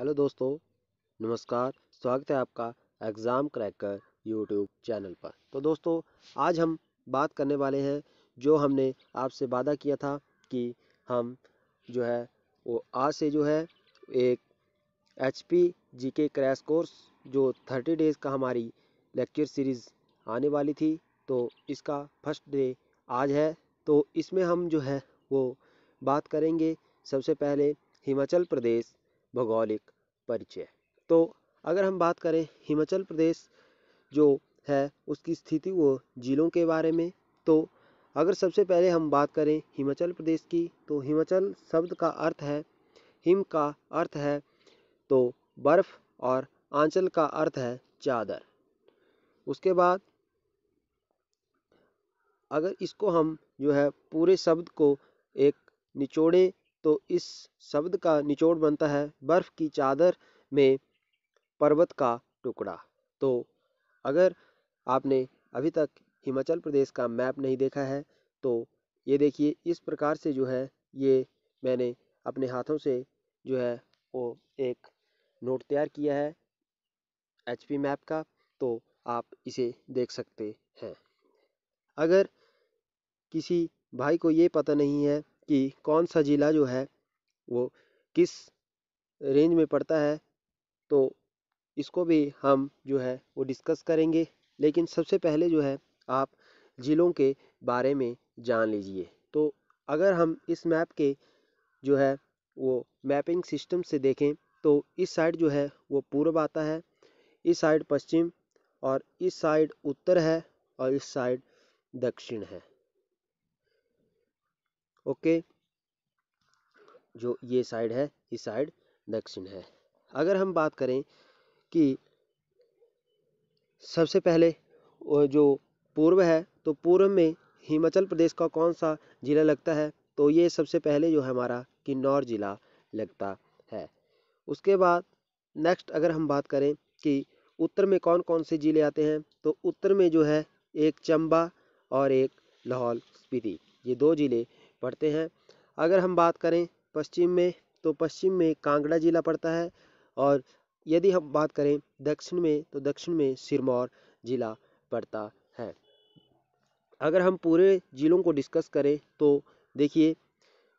hello दोस्तों नमस्कार स्वागत है आपका एग्ज़ाम क्रैकर यूट्यूब चैनल पर तो दोस्तों आज हम बात करने वाले हैं जो हमने आपसे वादा किया था कि हम जो है वो आज से जो है एक H P G K crash course जो थर्टी डेज़ का हमारी लेक्चर सीरीज़ आने वाली थी तो इसका फर्स्ट डे आज है तो इसमें हम जो है वो बात करेंगे सबसे पहले हिमाचल प्रदेश भौगोलिक परिचय तो अगर हम बात करें हिमाचल प्रदेश जो है उसकी स्थिति व ज़िलों के बारे में तो अगर सबसे पहले हम बात करें हिमाचल प्रदेश की तो हिमाचल शब्द का अर्थ है हिम का अर्थ है तो बर्फ़ और आंचल का अर्थ है चादर उसके बाद अगर इसको हम जो है पूरे शब्द को एक निचोड़े तो इस शब्द का निचोड़ बनता है बर्फ़ की चादर में पर्वत का टुकड़ा तो अगर आपने अभी तक हिमाचल प्रदेश का मैप नहीं देखा है तो ये देखिए इस प्रकार से जो है ये मैंने अपने हाथों से जो है वो एक नोट तैयार किया है एच मैप का तो आप इसे देख सकते हैं अगर किसी भाई को ये पता नहीं है कि कौन सा ज़िला जो है वो किस रेंज में पड़ता है तो इसको भी हम जो है वो डिस्कस करेंगे लेकिन सबसे पहले जो है आप ज़िलों के बारे में जान लीजिए तो अगर हम इस मैप के जो है वो मैपिंग सिस्टम से देखें तो इस साइड जो है वो पूर्व आता है इस साइड पश्चिम और इस साइड उत्तर है और इस साइड दक्षिण है ओके जो ये साइड है इस साइड दक्षिण है अगर हम बात करें कि सबसे पहले जो पूर्व है तो पूर्व में हिमाचल प्रदेश का कौन सा ज़िला लगता है तो ये सबसे पहले जो है हमारा किन्नौर ज़िला लगता है उसके बाद नेक्स्ट अगर हम बात करें कि उत्तर में कौन कौन से ज़िले आते हैं तो उत्तर में जो है एक चंबा और एक लाहौल स्पीति ये दो ज़िले पड़ते हैं अगर हम बात करें पश्चिम में तो पश्चिम में कांगड़ा जिला पड़ता है और यदि हम बात करें दक्षिण में तो दक्षिण में सिरमौर जिला पड़ता है अगर हम पूरे ज़िलों को डिस्कस करें तो देखिए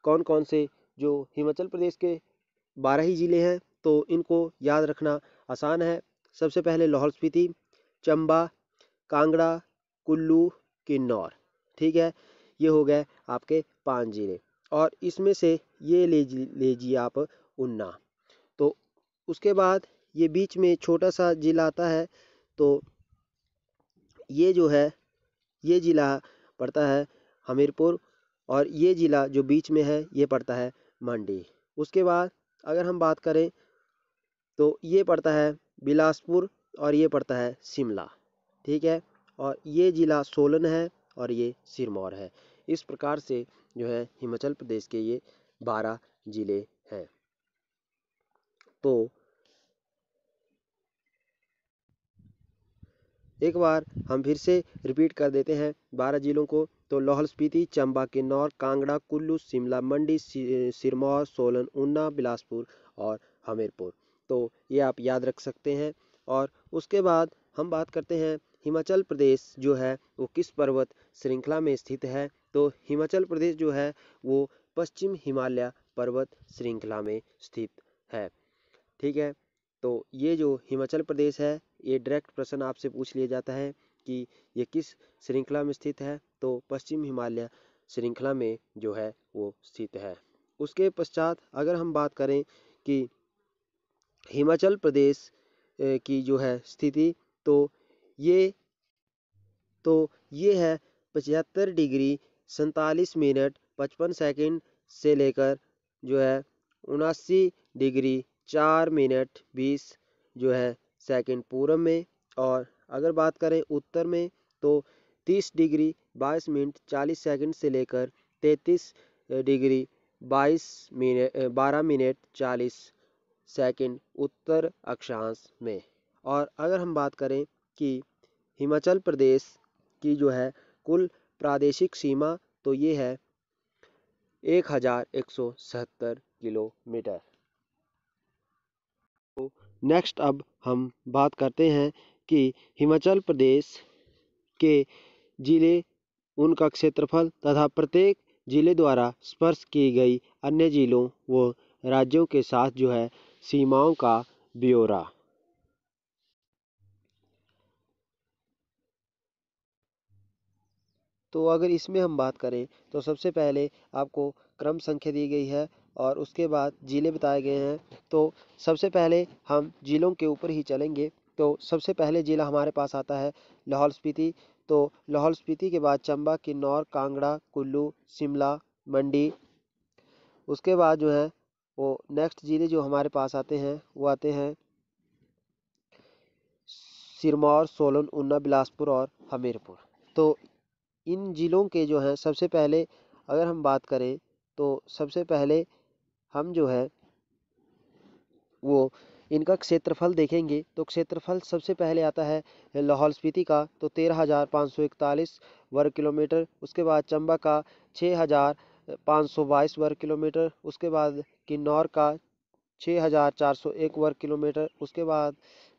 कौन कौन से जो हिमाचल प्रदेश के बारह ही ज़िले हैं तो इनको याद रखना आसान है सबसे पहले लाहौल स्पीति चंबा कांगड़ा कुल्लू किन्नौर ठीक है ये हो गए आपके पाँच ज़िले और इसमें से ये ले लीजिए आप उन्ना तो उसके बाद ये बीच में छोटा सा ज़िला आता है तो ये जो है ये ज़िला पड़ता है हमीरपुर और ये ज़िला जो बीच में है ये पड़ता है मंडी उसके बाद अगर हम बात करें तो ये पड़ता है बिलासपुर और ये पड़ता है शिमला ठीक है और ये ज़िला सोलन है और ये सिरमौर है इस प्रकार से जो है हिमाचल प्रदेश के ये बारह ज़िले हैं तो एक बार हम फिर से रिपीट कर देते हैं बारह जिलों को तो लाहौल स्पीति चंबा किन्नौर कांगड़ा कुल्लू शिमला मंडी सिरमौर सोलन ऊना बिलासपुर और हमीरपुर तो ये आप याद रख सकते हैं और उसके बाद हम बात करते हैं हिमाचल प्रदेश जो है वो किस पर्वत श्रृंखला में स्थित है तो हिमाचल प्रदेश जो है वो पश्चिम हिमालय पर्वत श्रृंखला में स्थित है ठीक है तो ये जो हिमाचल प्रदेश है ये डायरेक्ट प्रश्न आपसे पूछ लिया जाता है कि ये किस श्रृंखला में स्थित है तो पश्चिम हिमालय श्रृंखला में जो है वो स्थित है उसके पश्चात अगर हम बात करें कि हिमाचल प्रदेश की जो है स्थिति तो ये तो ये है पचहत्तर डिग्री सैतालीस मिनट पचपन सेकंड से लेकर जो है उनासी डिग्री चार मिनट बीस जो है सेकंड पूर्व में और अगर बात करें उत्तर में तो तीस डिग्री बाईस मिनट चालीस सेकंड से लेकर तैंतीस डिग्री बाईस मिनट बारह मिनट चालीस सेकंड उत्तर अक्षांश में और अगर हम बात करें कि हिमाचल प्रदेश की जो है कुल प्रादेशिक सीमा तो ये है एक हज़ार एक सौ सहत्तर किलोमीटर तो नेक्स्ट अब हम बात करते हैं कि हिमाचल प्रदेश के ज़िले उनका क्षेत्रफल तथा प्रत्येक ज़िले द्वारा स्पर्श की गई अन्य ज़िलों व राज्यों के साथ जो है सीमाओं का ब्यौरा तो अगर इसमें हम बात करें तो सबसे पहले आपको क्रम संख्या दी गई है और उसके बाद ज़िले बताए गए हैं तो सबसे पहले हम ज़िलों के ऊपर ही चलेंगे तो सबसे पहले ज़िला हमारे पास आता है लाहौल स्पीति तो लाहौल स्पीति के बाद चंबा किन्नौर कांगड़ा कुल्लू शिमला मंडी उसके बाद जो है वो नेक्स्ट ज़िले जो हमारे पास आते हैं वो आते हैं सिरमौर सोलन ऊना बिलासपुर और हमीरपुर तो इन ज़िलों के जो हैं सबसे पहले अगर हम बात करें तो सबसे पहले हम जो है वो इनका क्षेत्रफल देखेंगे तो क्षेत्रफल सबसे पहले आता है लाहौल स्पीति का तो तेरह हज़ार पाँच सौ इकतालीस वर्ग किलोमीटर उसके बाद चंबा का छः हज़ार पाँच सौ बाईस वर्ग किलोमीटर उसके बाद किन्नौर का छः हज़ार चार सौ एक वर्ग किलोमीटर उसके बाद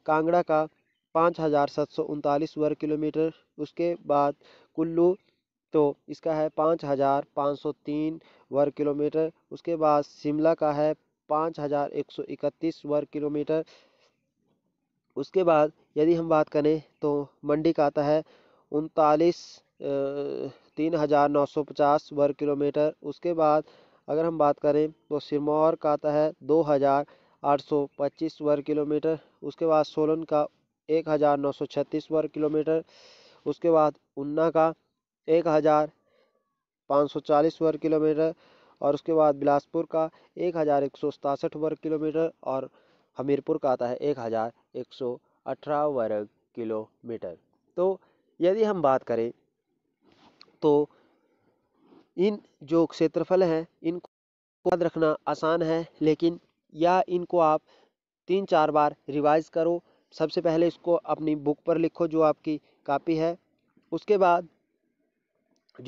कांगड़ा का पाँच हज़ार सात सौ उनतालीस वर्ग किलोमीटर उसके बाद कुल्लू तो इसका है पाँच हज़ार पाँच सौ तीन वर्ग किलोमीटर उसके बाद शिमला का है पाँच हज़ार एक सौ इकतीस वर्ग किलोमीटर उसके बाद यदि हम बात करें तो मंडी का आता है उनतालीस तीन हज़ार नौ सौ पचास वर्ग किलोमीटर उसके बाद अगर हम बात करें तो सिरमौर का आता है दो हज़ार आठ सौ पच्चीस वर्ग किलोमीटर उसके बाद सोलन का एक हज़ार नौ सौ छत्तीस वर्ग किलोमीटर उसके बाद उन्ना का एक हज़ार पाँच सौ चालीस वर्ग किलोमीटर और उसके बाद बिलासपुर का एक हज़ार एक सौ सतासठ वर्ग किलोमीटर और हमीरपुर का आता है एक हज़ार एक सौ अठारह वर्ग किलोमीटर तो यदि हम बात करें तो इन जो क्षेत्रफल हैं इनको याद रखना आसान है लेकिन या इनको आप तीन चार बार रिवाइज करो सबसे पहले इसको अपनी बुक पर लिखो जो आपकी काफ़ी है उसके बाद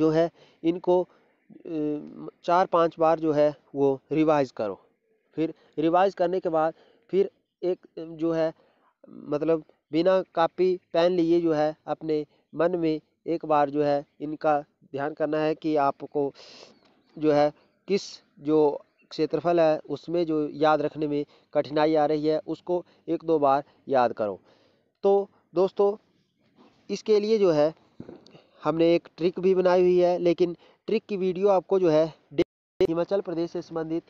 जो है इनको चार पांच बार जो है वो रिवाइज करो फिर रिवाइज करने के बाद फिर एक जो है मतलब बिना कापी पेन लिए जो है अपने मन में एक बार जो है इनका ध्यान करना है कि आपको जो है किस जो क्षेत्रफल है उसमें जो याद रखने में कठिनाई आ रही है उसको एक दो बार याद करो तो दोस्तों इसके लिए जो है हमने एक ट्रिक भी बनाई हुई है लेकिन ट्रिक की वीडियो आपको जो है हिमाचल प्रदेश से संबंधित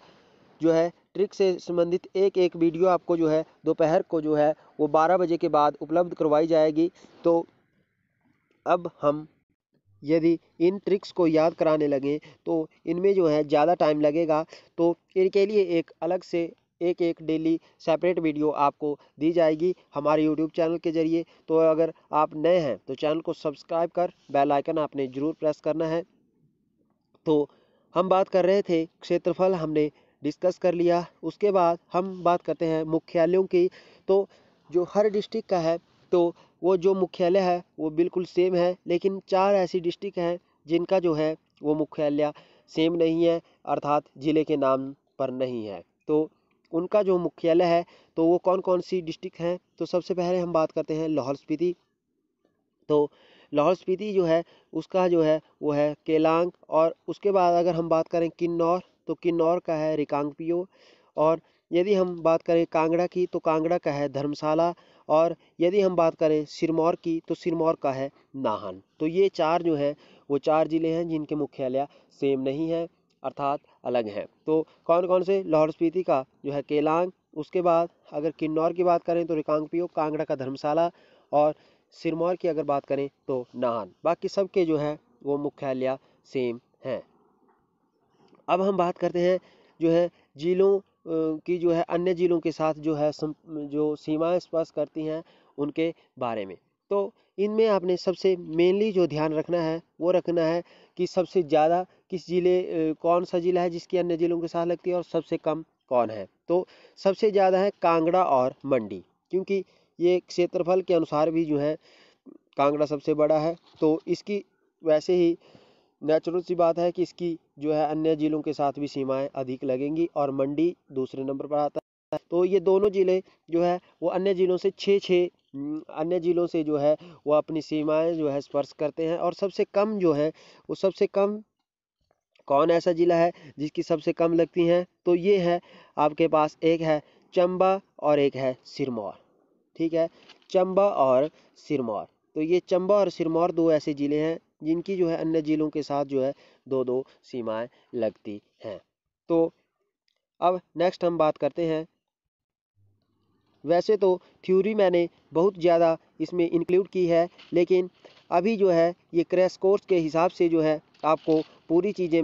जो है ट्रिक से संबंधित एक एक वीडियो आपको जो है दोपहर को जो है वो बारह बजे के बाद उपलब्ध करवाई जाएगी तो अब हम यदि इन ट्रिक्स को याद कराने लगें तो इनमें जो है ज़्यादा टाइम लगेगा तो इनके लिए एक अलग से एक एक डेली सेपरेट वीडियो आपको दी जाएगी हमारे यूट्यूब चैनल के जरिए तो अगर आप नए हैं तो चैनल को सब्सक्राइब कर बेल आइकन आपने ज़रूर प्रेस करना है तो हम बात कर रहे थे क्षेत्रफल हमने डिस्कस कर लिया उसके बाद हम बात करते हैं मुख्यालयों की तो जो हर डिस्ट्रिक्ट का है तो वो जो मुख्यालय है वो बिल्कुल सेम है लेकिन चार ऐसी डिस्ट्रिक्ट हैं जिनका जो है वो मुख्यालय सेम नहीं है अर्थात ज़िले के नाम पर नहीं है तो उनका जो मुख्यालय है तो वो कौन कौन सी डिस्ट्रिक्ट हैं तो सबसे पहले हम बात करते हैं लाहौल स्पीति तो लाहौल स्पीति जो है उसका जो है वो है केलांग और उसके बाद अगर हम बात करें किन्नौर तो किन्नौर का है रिकांगपियो और यदि हम बात करें कांगड़ा की तो कांगड़ा का है धर्मशाला और यदि हम बात करें सिरमौर की तो सिरमौर का है नाहन तो ये चार जो हैं वो चार ज़िले हैं जिनके मुख्यालय सेम नहीं हैं अर्थात अलग हैं तो कौन कौन से लाहौर स्पीति का जो है केलांग उसके बाद अगर किन्नौर की बात करें तो रिकांगपियो कांगड़ा का धर्मशाला और सिरमौर की अगर बात करें तो नाहन बाकी सब के जो है वो मुख्यालय सेम हैं अब हम बात करते हैं जो है जिलों की जो है अन्य जिलों के साथ जो है सम, जो सीमाएँ स्पर्श करती हैं उनके बारे में तो इनमें आपने सबसे मेनली जो ध्यान रखना है वो रखना है कि सबसे ज़्यादा किस ज़िले कौन सा ज़िला है जिसकी अन्य ज़िलों के साथ लगती है और सबसे कम कौन है तो सबसे ज़्यादा है कांगड़ा और मंडी क्योंकि ये क्षेत्रफल के अनुसार भी जो है कांगड़ा सबसे बड़ा है तो इसकी वैसे ही नेचुरल सी बात है कि इसकी जो है अन्य ज़िलों के साथ भी सीमाएं अधिक लगेंगी और मंडी दूसरे नंबर पर आता है तो ये दोनों ज़िले जो है वो अन्य ज़िलों से छः छः अन्य ज़िलों से जो है वो अपनी सीमाएं जो है स्पर्श करते हैं और सबसे कम जो है वो सबसे कम कौन ऐसा ज़िला है जिसकी सबसे कम लगती हैं तो ये है आपके पास एक है चंबा और एक है सिरमौर ठीक है चंबा और सिरमौर तो ये चंबा और सिरमौर दो ऐसे ज़िले हैं जिनकी जो है अन्य ज़िलों के साथ जो है दो दो सीमाएं लगती हैं तो अब नेक्स्ट हम बात करते हैं वैसे तो थ्योरी मैंने बहुत ज़्यादा इसमें इंक्लूड की है लेकिन अभी जो है ये क्रैश कोर्स के हिसाब से जो है आपको पूरी चीज़ें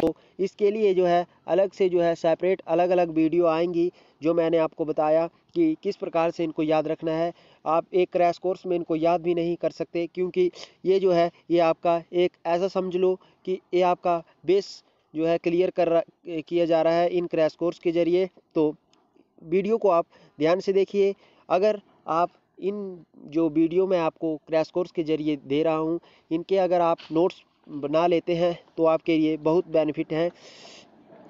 तो इसके लिए जो है अलग से जो है सेपरेट अलग अलग वीडियो आएंगी जो मैंने आपको बताया कि किस प्रकार से इनको याद रखना है आप एक क्रैश कोर्स में इनको याद भी नहीं कर सकते क्योंकि ये जो है ये आपका एक ऐसा समझ लो कि ये आपका बेस जो है क्लियर कर किया जा रहा है इन क्रैश कोर्स के ज़रिए तो वीडियो को आप ध्यान से देखिए अगर आप इन जो वीडियो मैं आपको क्रैश कोर्स के ज़रिए दे रहा हूँ इनके अगर आप नोट्स बना लेते हैं तो आपके लिए बहुत बेनिफिट हैं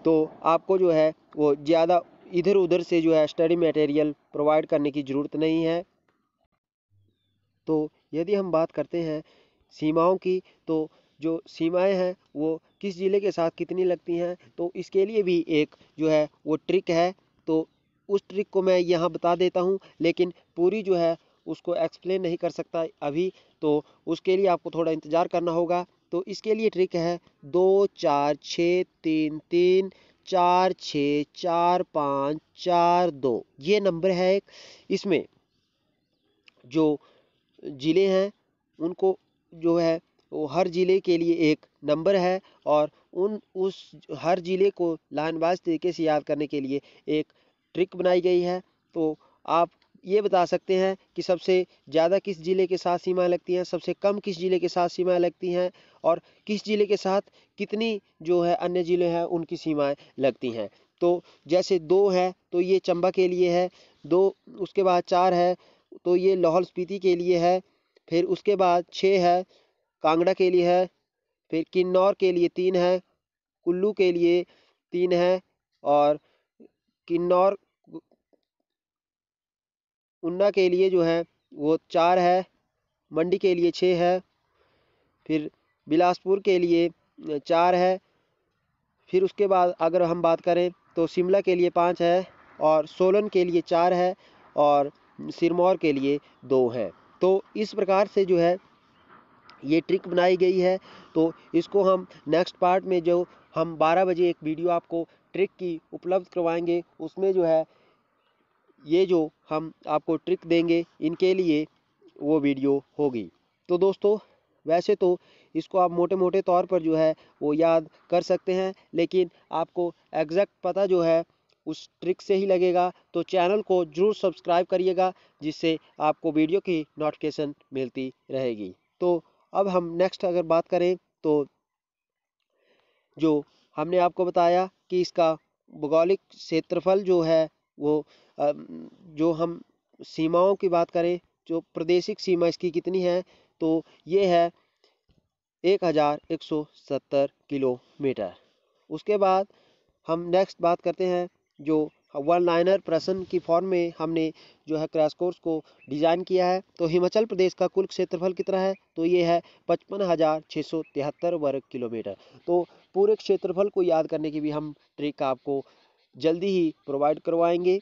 तो आपको जो है वो ज़्यादा इधर उधर से जो है स्टडी मटेरियल प्रोवाइड करने की ज़रूरत नहीं है तो यदि हम बात करते हैं सीमाओं की तो जो सीमाएं हैं वो किस ज़िले के साथ कितनी लगती हैं तो इसके लिए भी एक जो है वो ट्रिक है तो उस ट्रिक को मैं यहाँ बता देता हूँ लेकिन पूरी जो है उसको एक्सप्लेन नहीं कर सकता अभी तो उसके लिए आपको थोड़ा इंतज़ार करना होगा तो इसके लिए ट्रिक है दो चार छः तीन तीन चार छः चार पाँच चार दो ये नंबर है एक इसमें जो ज़िले हैं उनको जो है वो हर ज़िले के लिए एक नंबर है और उन उस हर ज़िले को लाइनबाज तरीके से याद करने के लिए एक ट्रिक बनाई गई है तो आप ये बता सकते हैं कि सबसे ज़्यादा किस ज़िले के साथ सीमाएँ लगती हैं सबसे कम किस ज़िले के साथ सीमाएँ लगती हैं और किस ज़िले के साथ कितनी जो है अन्य ज़िले हैं उनकी सीमाएँ लगती हैं तो जैसे दो है तो ये चंबा के लिए है दो उसके बाद चार है तो ये लाहौल स्पीति के लिए है फिर उसके बाद छः है कांगड़ा के लिए है फिर किन्नौर के लिए तीन है कुल्लू के लिए तीन है और किन्नौर उन्ना के लिए जो है वो चार है मंडी के लिए छः है फिर बिलासपुर के लिए चार है फिर उसके बाद अगर हम बात करें तो शिमला के लिए पाँच है और सोलन के लिए चार है और सिरमौर के लिए दो है तो इस प्रकार से जो है ये ट्रिक बनाई गई है तो इसको हम नेक्स्ट पार्ट में जो हम 12 बजे एक वीडियो आपको ट्रिक की उपलब्ध करवाएंगे उसमें जो है ये जो हम आपको ट्रिक देंगे इनके लिए वो वीडियो होगी तो दोस्तों वैसे तो इसको आप मोटे मोटे तौर पर जो है वो याद कर सकते हैं लेकिन आपको एग्जैक्ट पता जो है उस ट्रिक से ही लगेगा तो चैनल को जरूर सब्सक्राइब करिएगा जिससे आपको वीडियो की नोटिफिकेशन मिलती रहेगी तो अब हम नेक्स्ट अगर बात करें तो जो हमने आपको बताया कि इसका भौगोलिक क्षेत्रफल जो है वो जो हम सीमाओं की बात करें जो प्रादेशिक सीमा इसकी कितनी है तो ये है एक हज़ार एक सौ सत्तर किलोमीटर उसके बाद हम नेक्स्ट बात करते हैं जो वन लाइनर प्रश्न की फॉर्म में हमने जो है क्रैश कोर्स को डिज़ाइन किया है तो हिमाचल प्रदेश का कुल क्षेत्रफल कितना है तो ये है पचपन हज़ार छः सौ तिहत्तर वर्ग किलोमीटर तो पूरे क्षेत्रफल को याद करने की भी हम ट्रिक आपको जल्दी ही प्रोवाइड करवाएंगे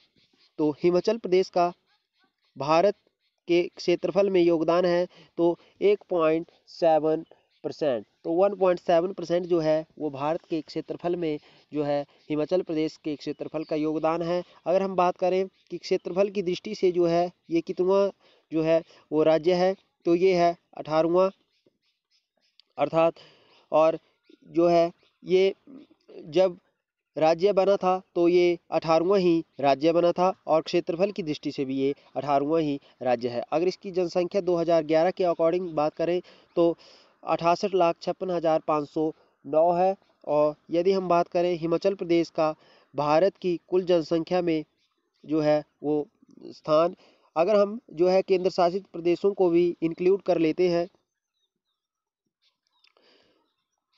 तो हिमाचल प्रदेश का भारत के क्षेत्रफल में योगदान है तो एक पॉइंट सेवन परसेंट तो वन पॉइंट सेवन परसेंट जो है वो भारत के क्षेत्रफल में जो है हिमाचल प्रदेश के क्षेत्रफल का योगदान है अगर हम बात करें कि क्षेत्रफल की दृष्टि से जो है ये कितना जो है वो राज्य है तो ये है अठारहवा अर्थात और जो है ये जब राज्य बना था तो ये अठारहवा ही राज्य बना था और क्षेत्रफल की दृष्टि से भी ये अठारहवा ही राज्य है अगर इसकी जनसंख्या 2011 के अकॉर्डिंग बात करें तो अठासठ लाख छप्पन हज़ार पाँच सौ नौ है और यदि हम बात करें हिमाचल प्रदेश का भारत की कुल जनसंख्या में जो है वो स्थान अगर हम जो है केंद्र शासित प्रदेशों को भी इंक्लूड कर लेते हैं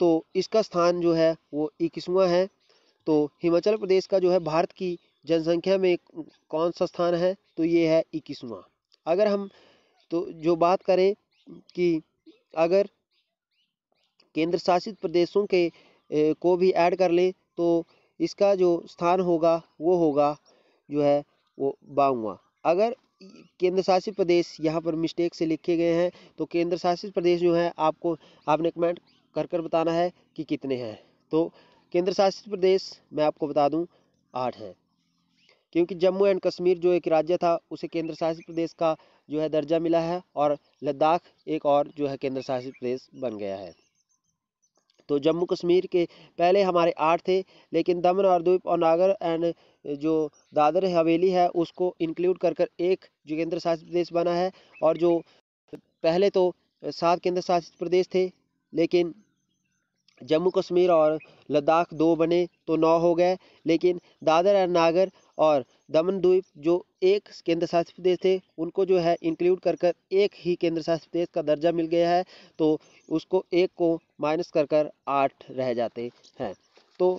तो इसका स्थान जो है वो इक्कीसवां है तो हिमाचल प्रदेश का जो है भारत की जनसंख्या में कौन सा स्थान है तो ये है इक्कीसवा अगर हम तो जो बात करें कि अगर केंद्र शासित प्रदेशों के ए, को भी ऐड कर लें तो इसका जो स्थान होगा वो होगा जो है वो बावा अगर केंद्र शासित प्रदेश यहाँ पर मिस्टेक से लिखे गए हैं तो केंद्र शासित प्रदेश जो है आपको आपने कमेंट कर कर बताना है कि कितने हैं तो केंद्र शासित प्रदेश मैं आपको बता दूं आठ हैं क्योंकि जम्मू एंड कश्मीर जो एक राज्य था उसे केंद्र शासित प्रदेश का जो है दर्जा मिला है और लद्दाख एक और जो है केंद्र शासित प्रदेश बन गया है तो जम्मू कश्मीर के पहले हमारे आठ थे लेकिन दमन और द्वीप और नागर एंड जो दादर हवेली है उसको इंक्लूड कर कर एक जो केंद्र शासित प्रदेश बना है और जो पहले तो सात केंद्र शासित प्रदेश थे लेकिन जम्मू कश्मीर और लद्दाख दो बने तो नौ हो गए लेकिन दादर और नागर और दमन द्वीप जो एक केंद्र शासित प्रदेश थे उनको जो है इंक्लूड कर कर एक ही केंद्र शासित प्रदेश का दर्जा मिल गया है तो उसको एक को माइनस कर कर आठ रह जाते हैं तो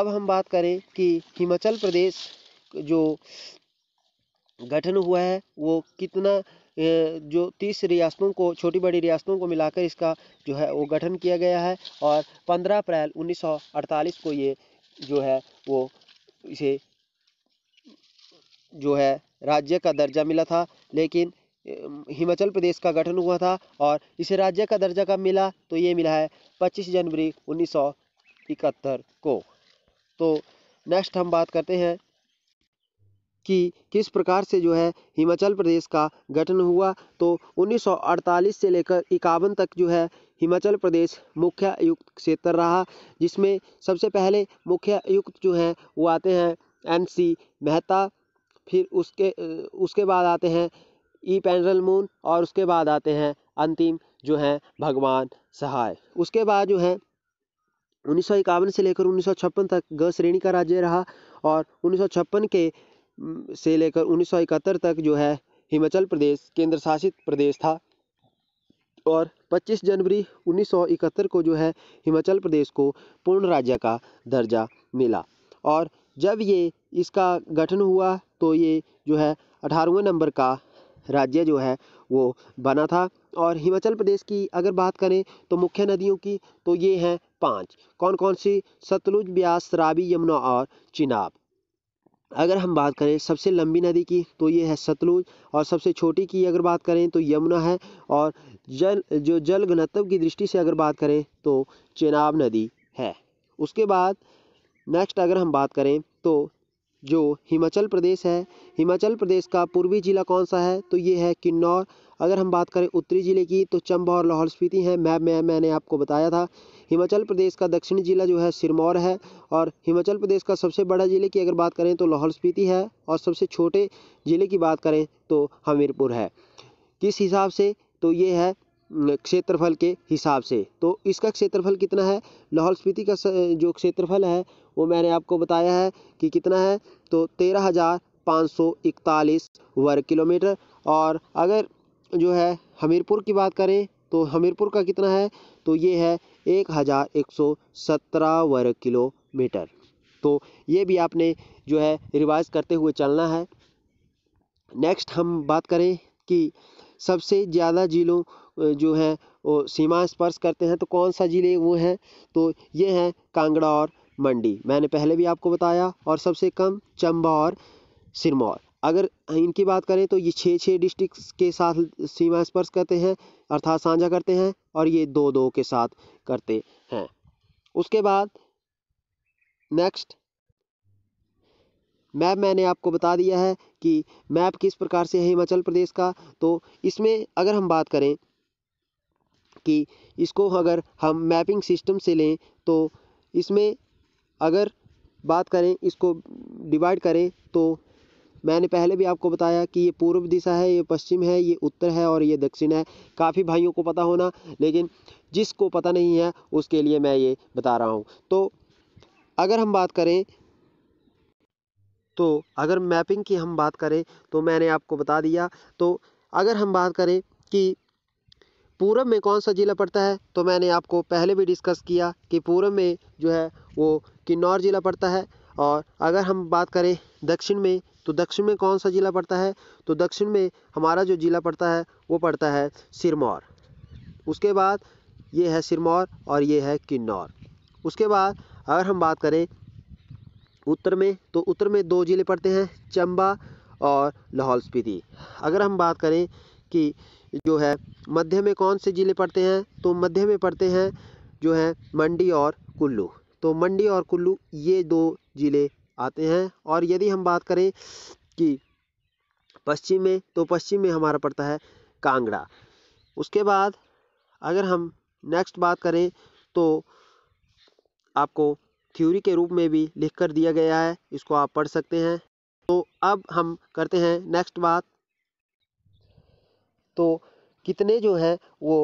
अब हम बात करें कि हिमाचल प्रदेश जो गठन हुआ है वो कितना जो तीस रियासतों को छोटी बड़ी रियासतों को मिलाकर इसका जो है वो गठन किया गया है और पंद्रह अप्रैल उन्नीस को ये जो है वो इसे जो है राज्य का दर्जा मिला था लेकिन हिमाचल प्रदेश का गठन हुआ था और इसे राज्य का दर्जा कब मिला तो ये मिला है 25 जनवरी 1971 को तो नेक्स्ट हम बात करते हैं कि किस प्रकार से जो है हिमाचल प्रदेश का गठन हुआ तो 1948 से लेकर इक्यावन तक जो है हिमाचल प्रदेश मुख्य आयुक्त क्षेत्र रहा जिसमें सबसे पहले मुख्य आयुक्त जो हैं वो आते हैं एन सी मेहता फिर उसके उसके बाद आते हैं ई पेंड्रलमून और उसके बाद आते हैं अंतिम जो हैं भगवान सहाय उसके बाद जो है उन्नीस से लेकर उन्नीस तक ग श्रेणी का राज्य रहा और उन्नीस के से लेकर उन्नीस तक जो है हिमाचल प्रदेश केंद्र शासित प्रदेश था और 25 जनवरी 1971 को जो है हिमाचल प्रदेश को पूर्ण राज्य का दर्जा मिला और जब ये इसका गठन हुआ तो ये जो है अठारहवें नंबर का राज्य जो है वो बना था और हिमाचल प्रदेश की अगर बात करें तो मुख्य नदियों की तो ये हैं पांच कौन कौन सी सतलुज ब्यास रावी यमुना और चिनाब अगर हम बात करें सबसे लंबी नदी की तो ये है सतलुज और सबसे छोटी की अगर बात करें तो यमुना है और जल जो जल घनत्व की दृष्टि से अगर बात करें तो चेनाब नदी है उसके बाद नेक्स्ट अगर हम बात करें तो जो हिमाचल प्रदेश है हिमाचल प्रदेश का पूर्वी जिला कौन सा है तो ये है किन्नौर अगर हम बात करें उत्तरी जिले की तो चंबा और लाहौल स्पीति हैं मैप में मैंने आपको बताया था हिमाचल प्रदेश का दक्षिणी ज़िला जो है सिरमौर है और हिमाचल प्रदेश का सबसे बड़ा ज़िले की अगर बात करें तो लाहौल स्पीति है और सबसे छोटे ज़िले की बात करें तो हमीरपुर है किस हिसाब से तो ये है क्षेत्रफल के हिसाब से तो इसका क्षेत्रफल कितना है लाहौल स्पीति का जो क्षेत्रफल है वो मैंने आपको बताया है कि कितना है तो तेरह हज़ार पाँच सौ इकतालीस वर्ग किलोमीटर और अगर जो है हमीरपुर की बात करें तो हमीरपुर का कितना है तो ये है एक हज़ार एक सौ सत्रह वर्ग किलोमीटर तो ये भी आपने जो है रिवाइज करते हुए चलना है नेक्स्ट हम बात करें कि सबसे ज़्यादा ज़िलों जो है वो सीमा स्पर्श करते हैं तो कौन सा ज़िले वो हैं तो ये हैं कांगड़ा और मंडी मैंने पहले भी आपको बताया और सबसे कम चंबा और सिरमौर अगर इनकी बात करें तो ये छः छः डिस्ट्रिक्स के साथ सीमा स्पर्श करते हैं अर्थात साझा करते हैं और ये दो दो के साथ करते हैं उसके बाद नेक्स्ट मैप मैंने आपको बता दिया है कि मैप किस प्रकार से है हिमाचल प्रदेश का तो इसमें अगर हम बात करें कि इसको अगर हम मैपिंग सिस्टम से लें तो इसमें अगर बात करें इसको डिवाइड करें तो मैंने पहले भी आपको बताया कि ये पूर्व दिशा है ये पश्चिम है ये उत्तर है और ये दक्षिण है काफ़ी भाइयों को पता होना लेकिन जिसको पता नहीं है उसके लिए मैं ये बता रहा हूँ तो अगर हम बात करें तो अगर मैपिंग की हम बात करें तो मैंने आपको बता दिया तो अगर हम बात करें कि पूरब में कौन सा ज़िला पड़ता है तो मैंने आपको पहले भी डिस्कस किया कि पूरब में जो है वो किन्नौर ज़िला पड़ता है और अगर हम बात करें दक्षिण में तो दक्षिण में कौन सा ज़िला पड़ता है तो दक्षिण में हमारा जो ज़िला पड़ता है वो पड़ता है सिरमौर उसके बाद ये है सिरमौर और ये है किन्नौर उसके बाद अगर हम बात करें उत्तर में तो उत्तर में दो ज़िले पड़ते हैं चंबा और लाहौल स्पीति अगर हम बात करें कि जो है मध्य में कौन से ज़िले पड़ते हैं तो मध्य में पड़ते हैं जो है मंडी और कुल्लू तो मंडी और कुल्लू ये दो ज़िले आते हैं और यदि हम बात करें कि पश्चिम में तो पश्चिम में हमारा पड़ता है कांगड़ा उसके बाद अगर हम नेक्स्ट बात करें तो आपको थ्योरी के रूप में भी लिख कर दिया गया है इसको आप पढ़ सकते हैं तो अब हम करते हैं नेक्स्ट बात तो कितने जो हैं वो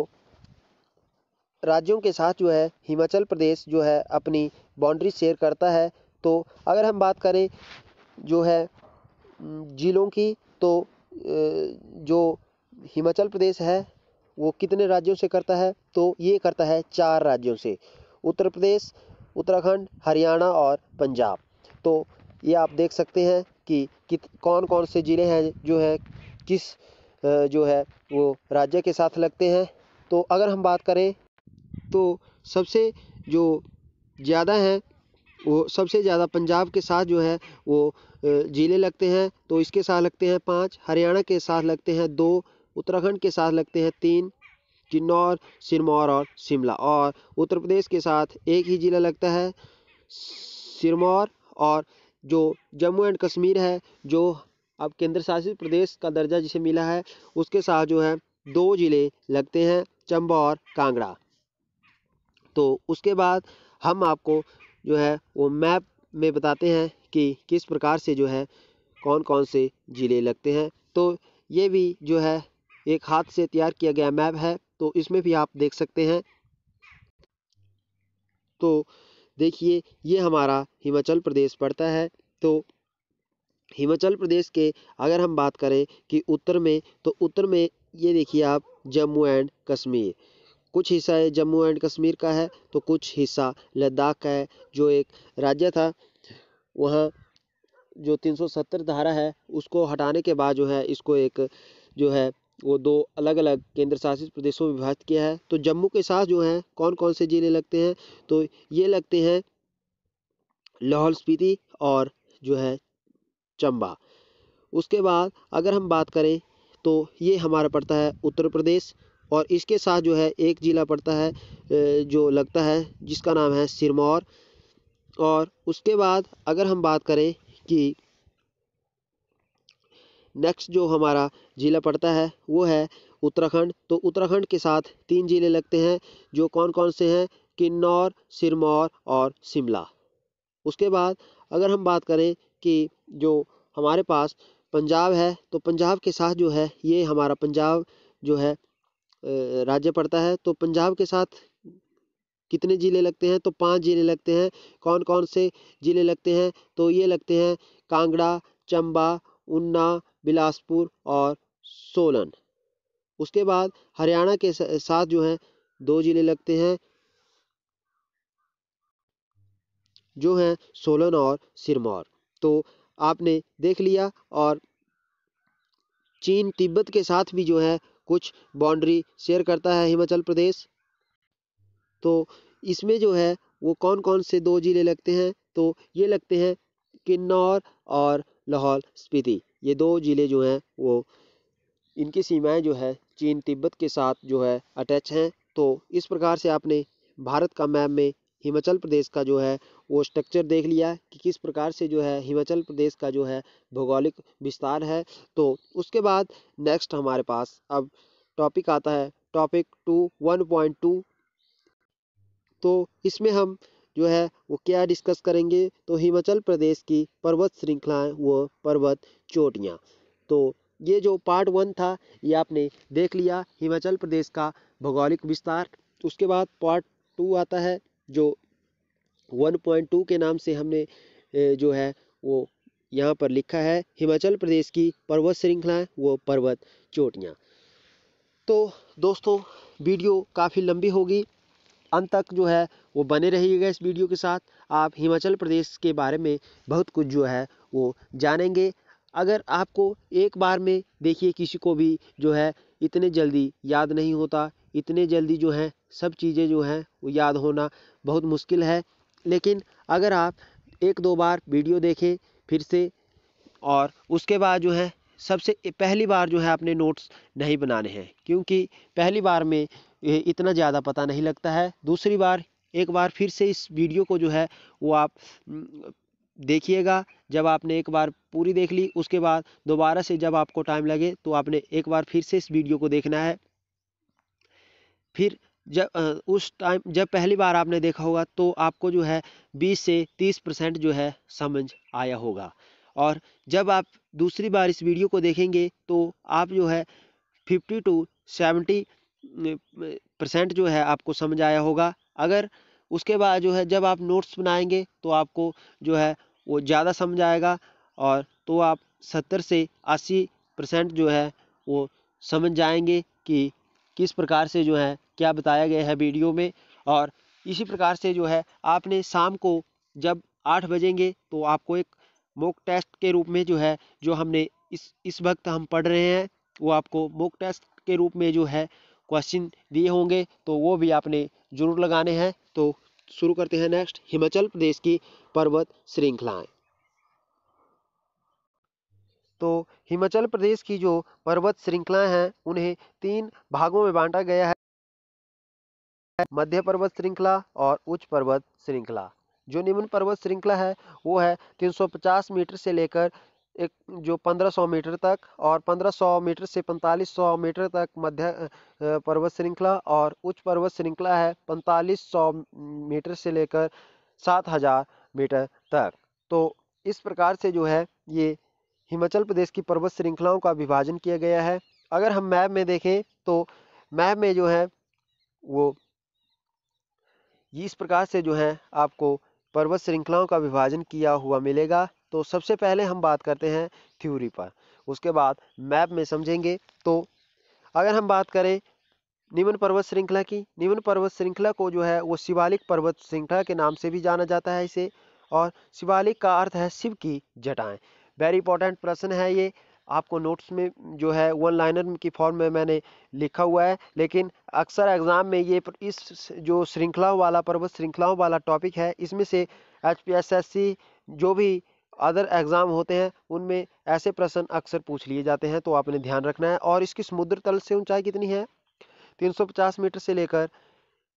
राज्यों के साथ जो है हिमाचल प्रदेश जो है अपनी बाउंड्री शेयर करता है तो अगर हम बात करें जो है ज़िलों की तो जो हिमाचल प्रदेश है वो कितने राज्यों से करता है तो ये करता है चार राज्यों से उत्तर प्रदेश उत्तराखंड हरियाणा और पंजाब तो ये आप देख सकते हैं कि, कौन कौन से ज़िले हैं जो है किस जो है वो राज्य के साथ लगते हैं तो अगर हम बात करें तो सबसे जो ज़्यादा हैं वो सबसे ज़्यादा पंजाब के साथ जो है वो ज़िले लगते हैं तो इसके साथ लगते हैं पाँच हरियाणा के साथ लगते हैं दो उत्तराखंड के साथ लगते हैं तीन किन्नौर सिरमौर और शिमला और उत्तर प्रदेश के साथ एक ही ज़िला लगता है सिरमौर और जो जम्मू एंड कश्मीर है जो अब केंद्र शासित प्रदेश का दर्जा जिसे मिला है उसके साथ जो है दो ज़िले लगते हैं चंबा और कांगड़ा तो उसके बाद हम आपको जो है वो मैप में बताते हैं कि किस प्रकार से जो है कौन कौन से ज़िले लगते हैं तो ये भी जो है एक हाथ से तैयार किया गया मैप है तो इसमें भी आप देख सकते हैं तो देखिए ये हमारा हिमाचल प्रदेश पड़ता है तो हिमाचल प्रदेश के अगर हम बात करें कि उत्तर में तो उत्तर में ये देखिए आप जम्मू एंड कश्मीर कुछ हिस्सा है जम्मू एंड कश्मीर का है तो कुछ हिस्सा लद्दाख का है जो एक राज्य था वह जो 370 धारा है उसको हटाने के बाद जो है इसको एक जो है वो दो अलग अलग केंद्र शासित प्रदेशों में विभाजित किया है तो जम्मू के साथ जो है कौन कौन से ज़िले लगते हैं तो ये लगते हैं लाहौल स्पीति और जो है चंबा उसके बाद अगर हम बात करें तो ये हमारा पड़ता है उत्तर प्रदेश और इसके साथ जो है एक ज़िला पड़ता है जो लगता है जिसका नाम है सिरमौर और उसके बाद अगर हम बात करें कि नेक्स्ट जो हमारा ज़िला पड़ता है वो है उत्तराखंड तो उत्तराखंड के साथ तीन ज़िले लगते हैं जो कौन कौन से हैं किन्नौर सिरमौर और शिमला उसके बाद अगर हम बात करें कि जो हमारे पास पंजाब है तो पंजाब के साथ जो है ये हमारा पंजाब जो है राज्य पड़ता है तो पंजाब के साथ कितने ज़िले लगते हैं तो पांच ज़िले लगते हैं कौन कौन से ज़िले लगते हैं तो ये लगते हैं कांगड़ा चंबा उन्ना बिलासपुर और सोलन उसके बाद हरियाणा के साथ जो है दो ज़िले लगते हैं जो हैं सोलन और सिरमौर तो आपने देख लिया और चीन तिब्बत के साथ भी जो है कुछ बाउंड्री शेयर करता है हिमाचल प्रदेश तो इसमें जो है वो कौन कौन से दो ज़िले लगते हैं तो ये लगते हैं किन्नौर और लाहौल स्पीति ये दो ज़िले जो हैं वो इनकी सीमाएं जो है चीन तिब्बत के साथ जो है अटैच हैं तो इस प्रकार से आपने भारत का मैप में हिमाचल प्रदेश का जो है वो स्ट्रक्चर देख लिया कि किस प्रकार से जो है हिमाचल प्रदेश का जो है भौगोलिक विस्तार है तो उसके बाद नेक्स्ट हमारे पास अब टॉपिक आता है topic two one point two तो इसमें हम जो है वो क्या डिस्कस करेंगे तो हिमाचल प्रदेश की पर्वत श्रृंखलाएँ व पर्वत चोटियाँ तो ये जो पार्ट वन था ये आपने देख लिया हिमाचल प्रदेश का भौगोलिक विस्तार उसके बाद पार्ट टू आता है जो 1.2 के नाम से हमने जो है वो यहाँ पर लिखा है हिमाचल प्रदेश की पर्वत श्रृंखलाएँ वो पर्वत चोटियाँ तो दोस्तों वीडियो काफ़ी लंबी होगी अंत तक जो है वो बने रहिएगा इस वीडियो के साथ आप हिमाचल प्रदेश के बारे में बहुत कुछ जो है वो जानेंगे अगर आपको एक बार में देखिए किसी को भी जो है इतने जल्दी याद नहीं होता इतने जल्दी जो है सब चीज़ें जो हैं वो याद होना बहुत मुश्किल है लेकिन अगर आप एक दो बार वीडियो देखें फिर से और उसके बाद जो है सबसे पहली बार जो है आपने नोट्स नहीं बनाने हैं क्योंकि पहली बार में इतना ज़्यादा पता नहीं लगता है दूसरी बार एक बार फिर से इस वीडियो को जो है वो आप देखिएगा जब आपने एक बार पूरी देख ली उसके बाद दोबारा से जब आपको टाइम लगे तो आपने एक बार फिर से इस वीडियो को देखना है फिर जब उस टाइम जब पहली बार आपने देखा होगा तो आपको जो है 20 से 30 परसेंट जो है समझ आया होगा और जब आप दूसरी बार इस वीडियो को देखेंगे तो आप जो है 50 टू 70 परसेंट जो है आपको समझ आया होगा अगर उसके बाद जो है जब आप नोट्स बनाएंगे तो आपको जो है वो ज़्यादा समझ आएगा और तो आप 70 से 80 परसेंट जो है वो समझ जाएंगे कि किस प्रकार से जो है क्या बताया गया है वीडियो में और इसी प्रकार से जो है आपने शाम को जब आठ बजेंगे तो आपको एक मोक टेस्ट के रूप में जो है जो हमने इस इस वक्त हम पढ़ रहे हैं वो आपको मोक टेस्ट के रूप में जो है क्वेश्चन दिए होंगे तो वो भी आपने जरूर लगाने हैं तो शुरू करते हैं नेक्स्ट हिमाचल प्रदेश की पर्वत श्रृंखलाएं तो हिमाचल प्रदेश की जो पर्वत श्रृंखलाएं हैं उन्हें तीन भागों में बांटा गया है है मध्य पर्वत श्रृंखला और उच्च पर्वत श्रृंखला जो निम्न पर्वत श्रृंखला है वो है 350 मीटर से लेकर एक जो 1500 मीटर तक और 1500 मीटर से 4500 मीटर तक मध्य पर्वत श्रृंखला और उच्च पर्वत श्रृंखला है 4500 मीटर से लेकर 7000 मीटर तक तो इस प्रकार से जो है ये हिमाचल प्रदेश की पर्वत श्रृंखलाओं का विभाजन किया गया है अगर हम मैप में देखें तो मैप में जो है वो इस प्रकार से जो है आपको पर्वत श्रृंखलाओं का विभाजन किया हुआ मिलेगा तो सबसे पहले हम बात करते हैं थ्योरी पर उसके बाद मैप में समझेंगे तो अगर हम बात करें निम्न पर्वत श्रृंखला की निम्न पर्वत श्रृंखला को जो है वो शिवालिक पर्वत श्रृंखला के नाम से भी जाना जाता है इसे और शिवालिक का अर्थ है शिव की जटाएँ वेरी इंपॉर्टेंट प्रश्न है ये आपको नोट्स में जो है वन लाइनर की फॉर्म में मैंने लिखा हुआ है लेकिन अक्सर एग्ज़ाम में ये इस जो श्रृंखलाओं वाला पर्वत श्रृंखलाओं वाला टॉपिक है इसमें से एच जो भी अदर एग्ज़ाम होते हैं उनमें ऐसे प्रश्न अक्सर पूछ लिए जाते हैं तो आपने ध्यान रखना है और इसकी समुद्र तल से ऊंचाई कितनी है 350 मीटर से लेकर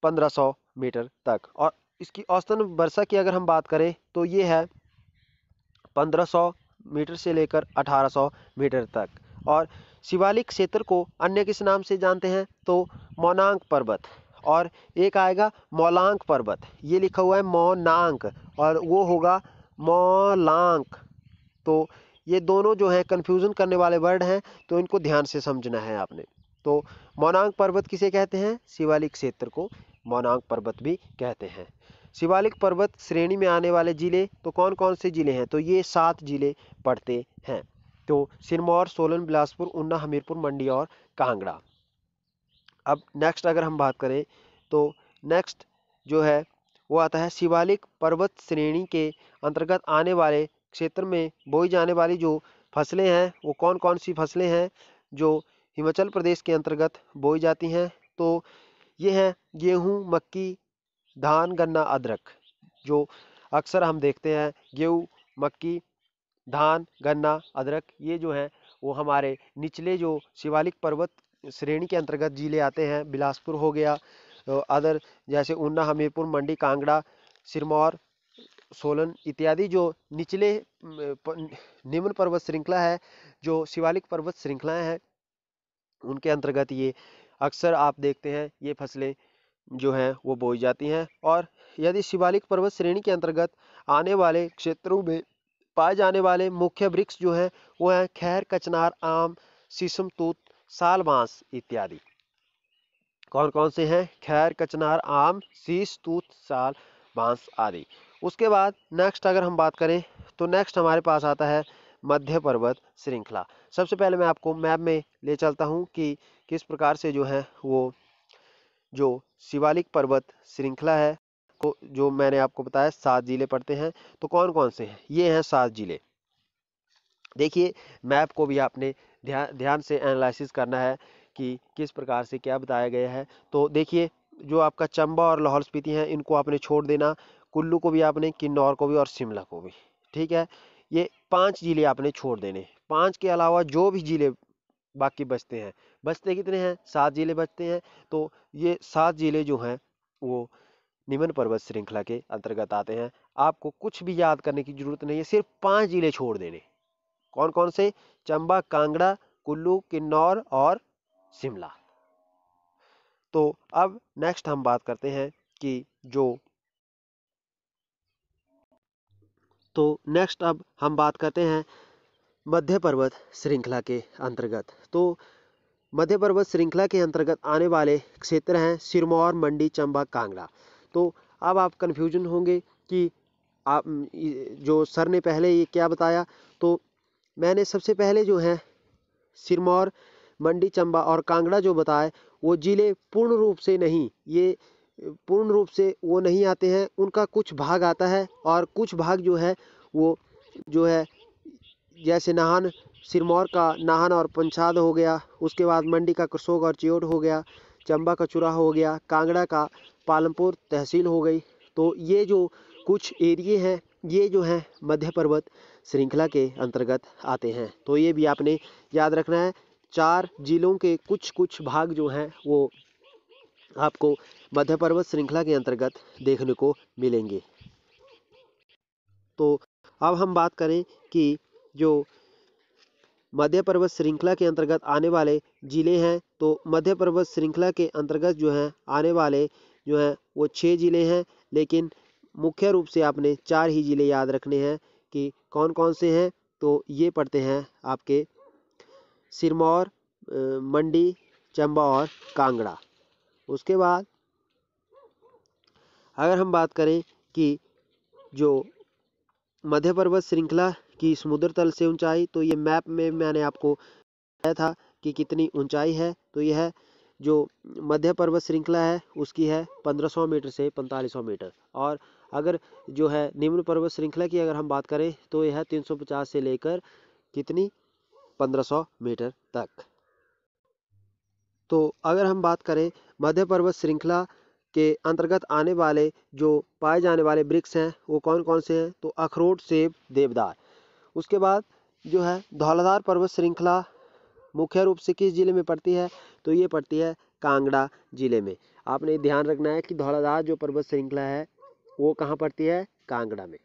1500 मीटर तक और इसकी औसतन वर्षा की अगर हम बात करें तो ये है 1500 मीटर से लेकर 1800 मीटर तक और शिवालिक क्षेत्र को अन्य किस नाम से जानते हैं तो मौनांक पर्वत और एक आएगा मौलांक पर्वत ये लिखा हुआ है मौनांक और वो होगा मौलांक तो ये दोनों जो है कन्फ्यूज़न करने वाले वर्ड हैं तो इनको ध्यान से समझना है आपने तो मौनांक पर्वत किसे कहते हैं शिवालिक क्षेत्र को मौनांक पर्वत भी कहते हैं शिवालिक पर्वत श्रेणी में आने वाले ज़िले तो कौन कौन से ज़िले हैं तो ये सात ज़िले पड़ते हैं तो सिरमौर सोलन बिलासपुर ऊना हमीरपुर मंडी और कांगड़ा अब नेक्स्ट अगर हम बात करें तो नेक्स्ट जो है वो आता है शिवालिक पर्वत श्रेणी के अंतर्गत आने वाले क्षेत्र में बोई जाने वाली जो फसलें हैं वो कौन कौन सी फसलें हैं जो हिमाचल प्रदेश के अंतर्गत बोई जाती हैं तो ये हैं गेहूँ मक्की धान गन्ना अदरक जो अक्सर हम देखते हैं गेहूँ मक्की धान गन्ना अदरक ये जो हैं वो हमारे निचले जो शिवालिक पर्वत श्रेणी के अंतर्गत ज़िले आते हैं बिलासपुर हो गया अदर जैसे ऊना हमीरपुर मंडी कांगड़ा सिरमौर सोलन इत्यादि जो निचले निम्न पर्वत श्रृंखला है जो शिवालिक पर्वत श्रृंखलाएँ हैं उनके अंतर्गत ये अक्सर आप देखते हैं ये फसलें जो हैं वो बोई जाती हैं और यदि शिवालिक पर्वत श्रेणी के अंतर्गत आने वाले क्षेत्रों में पाए जाने वाले मुख्य वृक्ष जो हैं वो हैं खैर कचनार आम शीशम तूत साल बांस इत्यादि कौन कौन से हैं खैर कचनार आम शीश तूत साल बांस आदि उसके बाद नेक्स्ट अगर हम बात करें तो नेक्स्ट हमारे पास आता है मध्य पर्वत श्रृंखला सबसे पहले मैं आपको मैप में ले चलता हूँ कि किस प्रकार से जो है वो जो शिवालिक पर्वत श्रृंखला है को जो मैंने आपको बताया सात ज़िले पड़ते हैं तो कौन कौन से हैं ये हैं सात ज़िले देखिए मैप को भी आपने ध्यान ध्यान से एनालिसिस करना है कि किस प्रकार से क्या बताया गया है तो देखिए जो आपका चंबा और लाहौल स्पीति हैं इनको आपने छोड़ देना कुल्लू को भी आपने किन्नौर को भी और शिमला को भी ठीक है ये पांच ज़िले आपने छोड़ देने पांच के अलावा जो भी ज़िले बाकी बचते हैं बचते कितने हैं सात ज़िले बचते हैं तो ये सात ज़िले जो हैं वो निम्न पर्वत श्रृंखला के अंतर्गत आते हैं आपको कुछ भी याद करने की जरूरत नहीं है सिर्फ पांच ज़िले छोड़ देने कौन कौन से चंबा कांगड़ा कुल्लू किन्नौर और शिमला तो अब नेक्स्ट हम बात करते हैं कि जो तो नेक्स्ट अब हम बात करते हैं मध्य पर्वत श्रृंखला के अंतर्गत तो मध्य पर्वत श्रृंखला के अंतर्गत आने वाले क्षेत्र हैं सिरमौर मंडी चंबा कांगड़ा तो अब आप कन्फ्यूजन होंगे कि आप जो सर ने पहले ये क्या बताया तो मैंने सबसे पहले जो है सिरमौर मंडी चंबा और कांगड़ा जो बताए वो ज़िले पूर्ण रूप से नहीं ये पूर्ण रूप से वो नहीं आते हैं उनका कुछ भाग आता है और कुछ भाग जो है वो जो है जैसे नाहन सिरमौर का नाहन और पंचाद हो गया उसके बाद मंडी का करसोग और चियोट हो गया चंबा का चुरा हो गया कांगड़ा का पालमपुर तहसील हो गई तो ये जो कुछ एरिए हैं ये जो हैं मध्य पर्वत श्रृंखला के अंतर्गत आते हैं तो ये भी आपने याद रखना है चार जिलों के कुछ कुछ भाग जो हैं वो आपको मध्य पर्वत श्रृंखला के अंतर्गत देखने को मिलेंगे तो अब हम बात करें कि जो मध्य पर्वत श्रृंखला के अंतर्गत आने वाले ज़िले हैं तो मध्य पर्वत श्रृंखला के अंतर्गत जो हैं आने वाले जो हैं वो छः ज़िले हैं लेकिन मुख्य रूप से आपने चार ही ज़िले याद रखने हैं कि कौन कौन से हैं तो ये पढ़ते हैं आपके सिरमौर मंडी चंबा और कांगड़ा उसके बाद अगर हम बात करें कि जो मध्य पर्वत श्रृंखला की समुद्र तल से ऊंचाई तो ये मैप में मैंने आपको बताया था कि कितनी ऊंचाई है तो यह जो मध्य पर्वत श्रृंखला है उसकी है 1500 मीटर से 4500 मीटर और अगर जो है निम्न पर्वत श्रृंखला की अगर हम बात करें तो यह 350 से लेकर कितनी 1500 मीटर तक तो अगर हम बात करें मध्य पर्वत श्रृंखला के अंतर्गत आने वाले जो पाए जाने वाले वृक्ष हैं वो कौन कौन से हैं तो अखरोट सेब देवदार उसके बाद जो है धौलाधार पर्वत श्रृंखला मुख्य रूप से किस ज़िले में पड़ती है तो ये पड़ती है कांगड़ा ज़िले में आपने ध्यान रखना है कि धौलाधार जो पर्वत श्रृंखला है वो कहाँ पड़ती है कांगड़ा में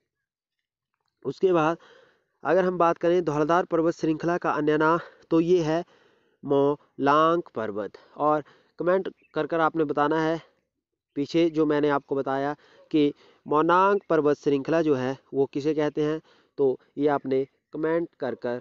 उसके बाद अगर हम बात करें धौलाधार पर्वत श्रृंखला का अन्य नाम तो ये है मोलांग पर्वत और कमेंट कर कर आपने बताना है पीछे जो मैंने आपको बताया कि मोनांग पर्वत श्रृंखला जो है वो किसे कहते हैं तो ये आपने कमेंट कर कर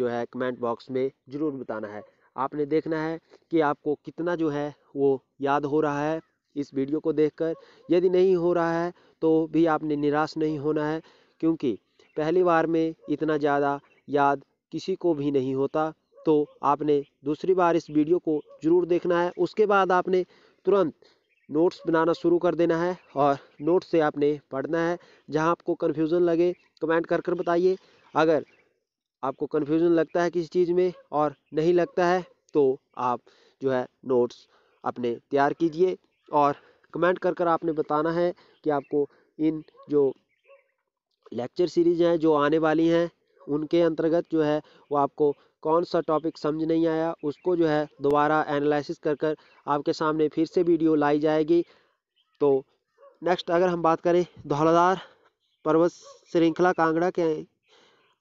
जो है कमेंट बॉक्स में ज़रूर बताना है आपने देखना है कि आपको कितना जो है वो याद हो रहा है इस वीडियो को देखकर यदि नहीं हो रहा है तो भी आपने निराश नहीं होना है क्योंकि पहली बार में इतना ज़्यादा याद किसी को भी नहीं होता तो आपने दूसरी बार इस वीडियो को ज़रूर देखना है उसके बाद आपने तुरंत नोट्स बनाना शुरू कर देना है और नोट्स से आपने पढ़ना है जहां आपको कन्फ्यूज़न लगे कमेंट कर कर बताइए अगर आपको कन्फ्यूज़न लगता है किसी चीज़ में और नहीं लगता है तो आप जो है नोट्स अपने तैयार कीजिए और कमेंट कर कर आपने बताना है कि आपको इन जो लेक्चर सीरीज हैं जो आने वाली हैं उनके अंतर्गत जो है वो आपको कौन सा टॉपिक समझ नहीं आया उसको जो है दोबारा एनालिसिस कर कर आपके सामने फिर से वीडियो लाई जाएगी तो नेक्स्ट अगर हम बात करें धौलाधार पर्वत श्रृंखला कांगड़ा के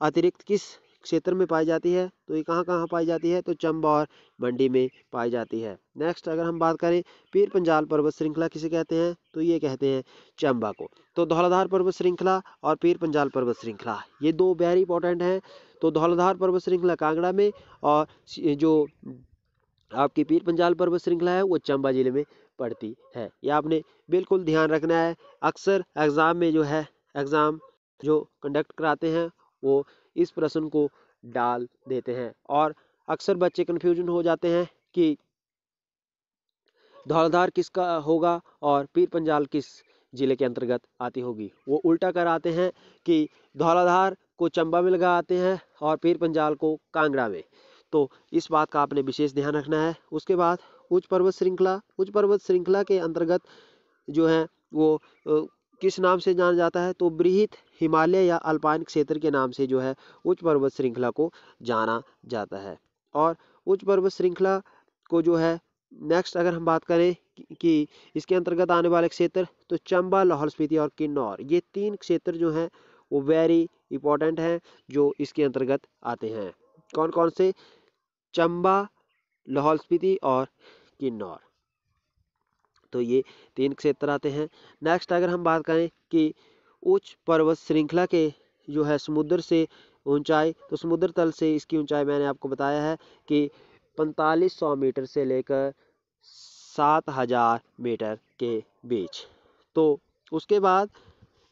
अतिरिक्त किस क्षेत्र में पाई जाती है तो ये कहाँ कहाँ पाई जाती है तो चंबा और मंडी में पाई जाती है नेक्स्ट अगर हम बात करें पीर पंजाल पर्वत श्रृंखला किसे कहते हैं तो ये कहते हैं चंबा को तो धौलाधार पर्वत श्रृंखला और पीर पंजाल पर्वत श्रृंखला ये दो वेरी इंपॉर्टेंट हैं तो धौलाधार पर्वत श्रृंखला कांगड़ा में और जो आपकी पीर पंजाल पर्वत श्रृंखला है वो चंबा जिले में पड़ती है ये आपने बिल्कुल ध्यान रखना है अक्सर एग्ज़ाम में जो है एग्ज़ाम जो कंडक्ट कराते हैं वो इस प्रश्न को डाल देते हैं और अक्सर बच्चे कन्फ्यूजन हो जाते हैं कि धौलाधार किसका होगा और पीर पंजाल किस ज़िले के अंतर्गत आती होगी वो उल्टा कर आते हैं कि धौलाधार को चंबा में लगाते हैं और पीर पंजाल को कांगड़ा में तो इस बात का आपने विशेष ध्यान रखना है उसके बाद उच्च पर्वत श्रृंखला उच्च पर्वत श्रृंखला के अंतर्गत जो है वो किस नाम से जाना जाता है तो बृहित हिमालय या अल्पाइन क्षेत्र के नाम से जो है उच्च पर्वत श्रृंखला को जाना जाता है और उच्च पर्वत श्रृंखला को जो है नेक्स्ट अगर हम बात करें कि इसके अंतर्गत आने वाले क्षेत्र तो चंबा लाहौल स्पीति और किन्नौर ये तीन क्षेत्र जो हैं वो वेरी इंपॉर्टेंट हैं जो इसके अंतर्गत आते हैं कौन कौन से चंबा लाहौल स्पीति और किन्नौर तो ये तीन क्षेत्र आते हैं नेक्स्ट अगर हम बात करें कि उच्च पर्वत श्रृंखला के जो है समुद्र से ऊंचाई तो समुद्र तल से इसकी ऊंचाई मैंने आपको बताया है कि 4500 मीटर से लेकर 7000 मीटर के बीच तो उसके बाद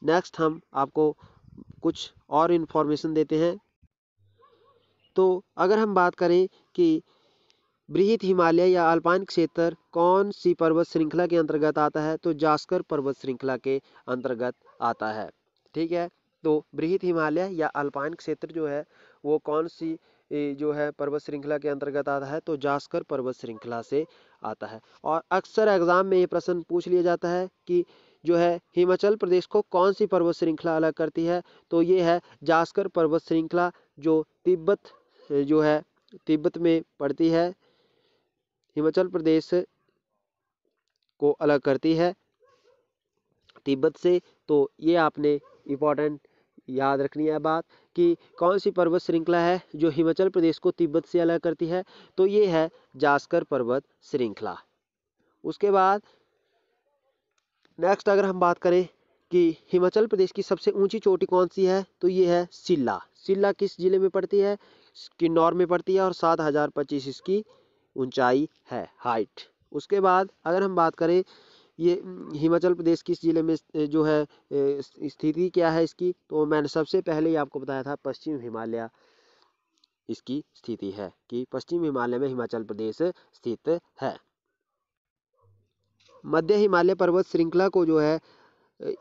नेक्स्ट हम आपको कुछ और इन्फॉर्मेशन देते हैं तो अगर हम बात करें कि बृहित हिमालय या अल्पाइन क्षेत्र कौन सी पर्वत श्रृंखला के अंतर्गत आता है तो जास्कर पर्वत श्रृंखला के अंतर्गत आता है ठीक है तो बृहित हिमालय या अल्पाइन क्षेत्र जो है वो कौन सी जो है पर्वत श्रृंखला के अंतर्गत आता है तो जास्कर पर्वत श्रृंखला से आता है और अक्सर एग्जाम में ये प्रश्न पूछ लिया जाता है कि जो है हिमाचल प्रदेश को कौन सी पर्वत श्रृंखला अलग करती है तो ये है जास्कर पर्वत श्रृंखला जो तिब्बत जो है तिब्बत में पड़ती है हिमाचल प्रदेश को अलग करती है तिब्बत से तो ये आपने इम्पॉर्टेंट याद रखनी है बात कि कौन सी पर्वत श्रृंखला है जो हिमाचल प्रदेश को तिब्बत से अलग करती है तो ये है जास्कर पर्वत श्रृंखला उसके बाद नेक्स्ट अगर हम बात करें कि हिमाचल प्रदेश की सबसे ऊंची चोटी कौन सी है तो ये है सिल्ला सिल्ला किस ज़िले में पड़ती है किन्नौर में पड़ती है और सात हज़ार पच्चीस इसकी ऊंचाई है हाइट उसके बाद अगर हम बात करें ये हिमाचल प्रदेश किस ज़िले में जो है स्थिति क्या है इसकी तो मैंने सबसे पहले ही आपको बताया था पश्चिम हिमालय इसकी स्थिति है कि पश्चिम हिमालय में हिमाचल प्रदेश स्थित है मध्य हिमालय पर्वत श्रृंखला को जो है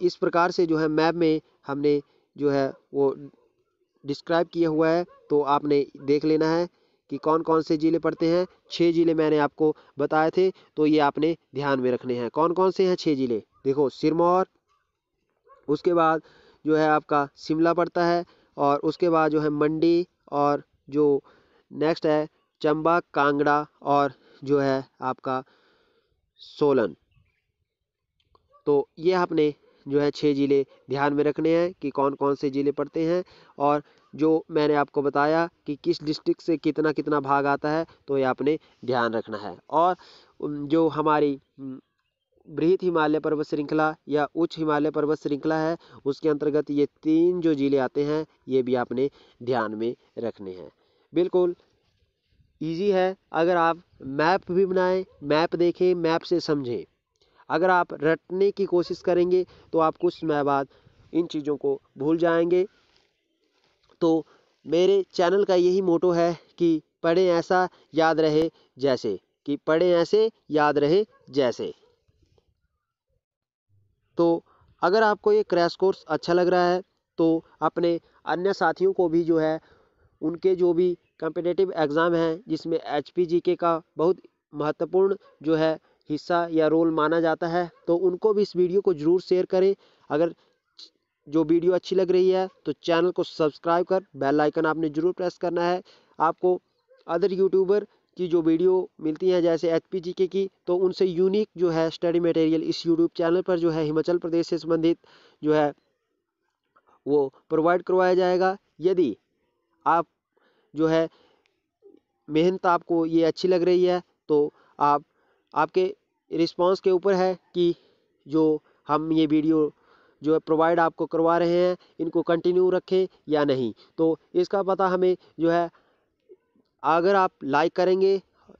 इस प्रकार से जो है मैप में हमने जो है वो डिस्क्राइब किया हुआ है तो आपने देख लेना है कि कौन कौन से ज़िले पड़ते हैं छः ज़िले मैंने आपको बताए थे तो ये आपने ध्यान में रखने हैं कौन कौन से हैं छः ज़िले देखो सिरमौर उसके बाद जो है आपका शिमला पड़ता है और उसके बाद जो है मंडी और जो नेक्स्ट है चंबा कांगड़ा और जो है आपका सोलन तो ये आपने जो है छः ज़िले ध्यान में रखने हैं कि कौन कौन से ज़िले पड़ते हैं और जो मैंने आपको बताया कि किस डिस्ट्रिक्ट से कितना कितना भाग आता है तो ये आपने ध्यान रखना है और जो हमारी बृहत हिमालय पर्वत श्रृंखला या उच्च हिमालय पर्वत श्रृंखला है उसके अंतर्गत ये तीन जो ज़िले आते हैं ये भी आपने ध्यान में रखने हैं बिल्कुल ईजी है अगर आप मैप भी बनाएं मैप देखें मैप से समझें अगर आप रटने की कोशिश करेंगे तो आप कुछ समय बाद इन चीज़ों को भूल जाएंगे तो मेरे चैनल का यही मोटो है कि पढ़ें ऐसा याद रहे जैसे कि पढ़ें ऐसे याद रहे जैसे तो अगर आपको ये क्रैश कोर्स अच्छा लग रहा है तो अपने अन्य साथियों को भी जो है उनके जो भी कम्पिटेटिव एग्ज़ाम हैं जिसमें एच पी जी के का बहुत महत्वपूर्ण जो है हिस्सा या रोल माना जाता है तो उनको भी इस वीडियो को ज़रूर शेयर करें अगर जो वीडियो अच्छी लग रही है तो चैनल को सब्सक्राइब कर बेल आइकन आपने ज़रूर प्रेस करना है आपको अदर यूट्यूबर की जो वीडियो मिलती हैं जैसे एच पी जी के की तो उनसे यूनिक जो है स्टडी मटेरियल इस यूट्यूब चैनल पर जो है हिमाचल प्रदेश से संबंधित जो है वो प्रोवाइड करवाया जाएगा यदि आप जो है मेहनत आपको ये अच्छी लग रही है तो आप आपके रिस्पॉन्स के ऊपर है कि जो हम ये वीडियो जो है प्रोवाइड आपको करवा रहे हैं इनको कंटिन्यू रखें या नहीं तो इसका पता हमें जो है अगर आप लाइक करेंगे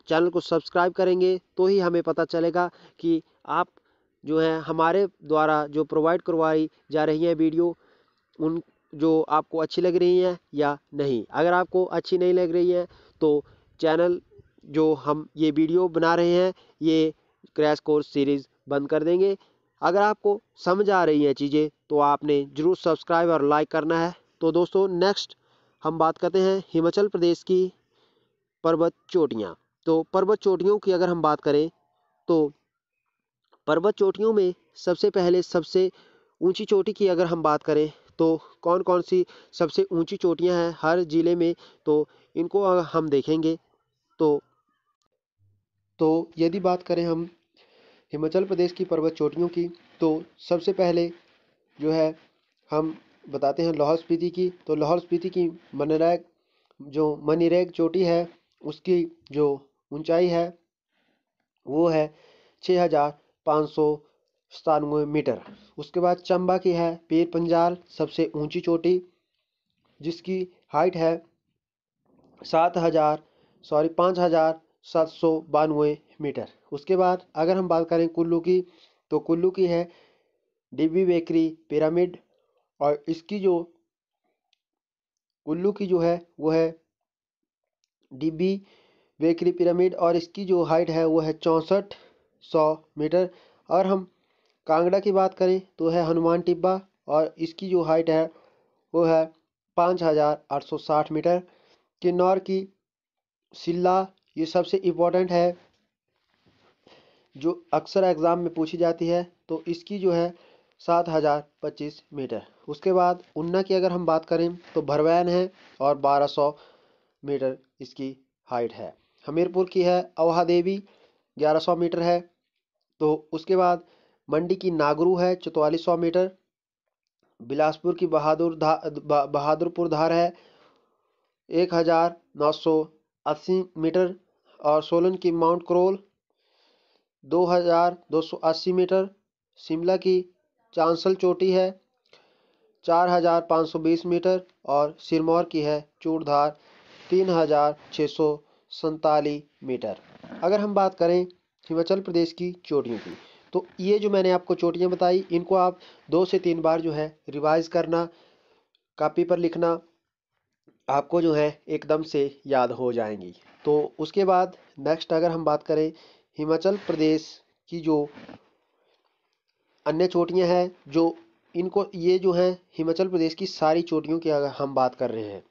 चैनल को सब्सक्राइब करेंगे तो ही हमें पता चलेगा कि आप जो है हमारे द्वारा जो प्रोवाइड करवाई जा रही हैं वीडियो उन जो आपको अच्छी लग रही हैं या नहीं अगर आपको अच्छी नहीं लग रही है तो चैनल जो हम ये वीडियो बना रहे हैं ये क्रैश कोर्स सीरीज़ बंद कर देंगे अगर आपको समझ आ रही हैं चीज़ें तो आपने ज़रूर सब्सक्राइब और लाइक करना है तो दोस्तों नेक्स्ट हम बात करते हैं हिमाचल प्रदेश की पर्वत चोटियाँ तो पर्वत चोटियों की अगर हम बात करें तो पर्वत चोटियों में सबसे पहले सबसे ऊंची चोटी की अगर हम बात करें तो कौन कौन सी सबसे ऊंची चोटियां हैं हर ज़िले में तो इनको हम देखेंगे तो तो यदि बात करें हम हिमाचल प्रदेश की पर्वत चोटियों की तो सबसे पहले जो है हम बताते हैं लाहौल स्पीति की तो लाहौल स्पीति की मनरेग जो मनीरेग चोटी है उसकी जो ऊंचाई है वो है छः हज़ार पाँच सौ सतानवे मीटर उसके बाद चंबा की है पीर पंजाल सबसे ऊंची चोटी जिसकी हाइट है सात हज़ार सॉरी पाँच हज़ार सात सौ बानवे मीटर उसके बाद अगर हम बात करें कुल्लू की तो कुल्लू की है डिब्बी बेकरी पिरामिड और इसकी जो कुल्लू की जो है वो है डिब्बी बेकरी पिरामिड और इसकी जो हाइट है वो है चौंसठ सौ मीटर और हम कांगड़ा की बात करें तो है हनुमान टिब्बा और इसकी जो हाइट है वो है पाँच हज़ार आठ सौ साठ मीटर किन्नौर की सिल्ला ये सबसे इम्पोर्टेंट है जो अक्सर एग्ज़ाम में पूछी जाती है तो इसकी जो है सात हज़ार पच्चीस मीटर उसके बाद उन्ना की अगर हम बात करें तो भरवैन है और बारह सौ मीटर इसकी हाइट है हमीरपुर की है अवहा देवी ग्यारह सौ मीटर है तो उसके बाद मंडी की नागरू है चौतालीस सौ मीटर बिलासपुर की बहादुर धा बहादुरपुर धार है एक हज़ार नौ सौ अस्सी मीटर और सोलन की माउंट क्रोल दो हज़ार दो सौ अस्सी मीटर शिमला की चांसल चोटी है चार हज़ार पाँच सौ बीस मीटर और सिरमौर की है चूड़धार तीन हज़ार सौ मीटर अगर हम बात करें हिमाचल प्रदेश की चोटियों की तो ये जो मैंने आपको चोटियां बताई इनको आप दो से तीन बार जो है रिवाइज करना कापी पर लिखना आपको जो है एकदम से याद हो जाएंगी तो उसके बाद नेक्स्ट अगर हम बात करें हिमाचल प्रदेश की जो अन्य चोटियां हैं जो इनको ये जो है हिमाचल प्रदेश की सारी चोटियों की अगर हम बात कर रहे हैं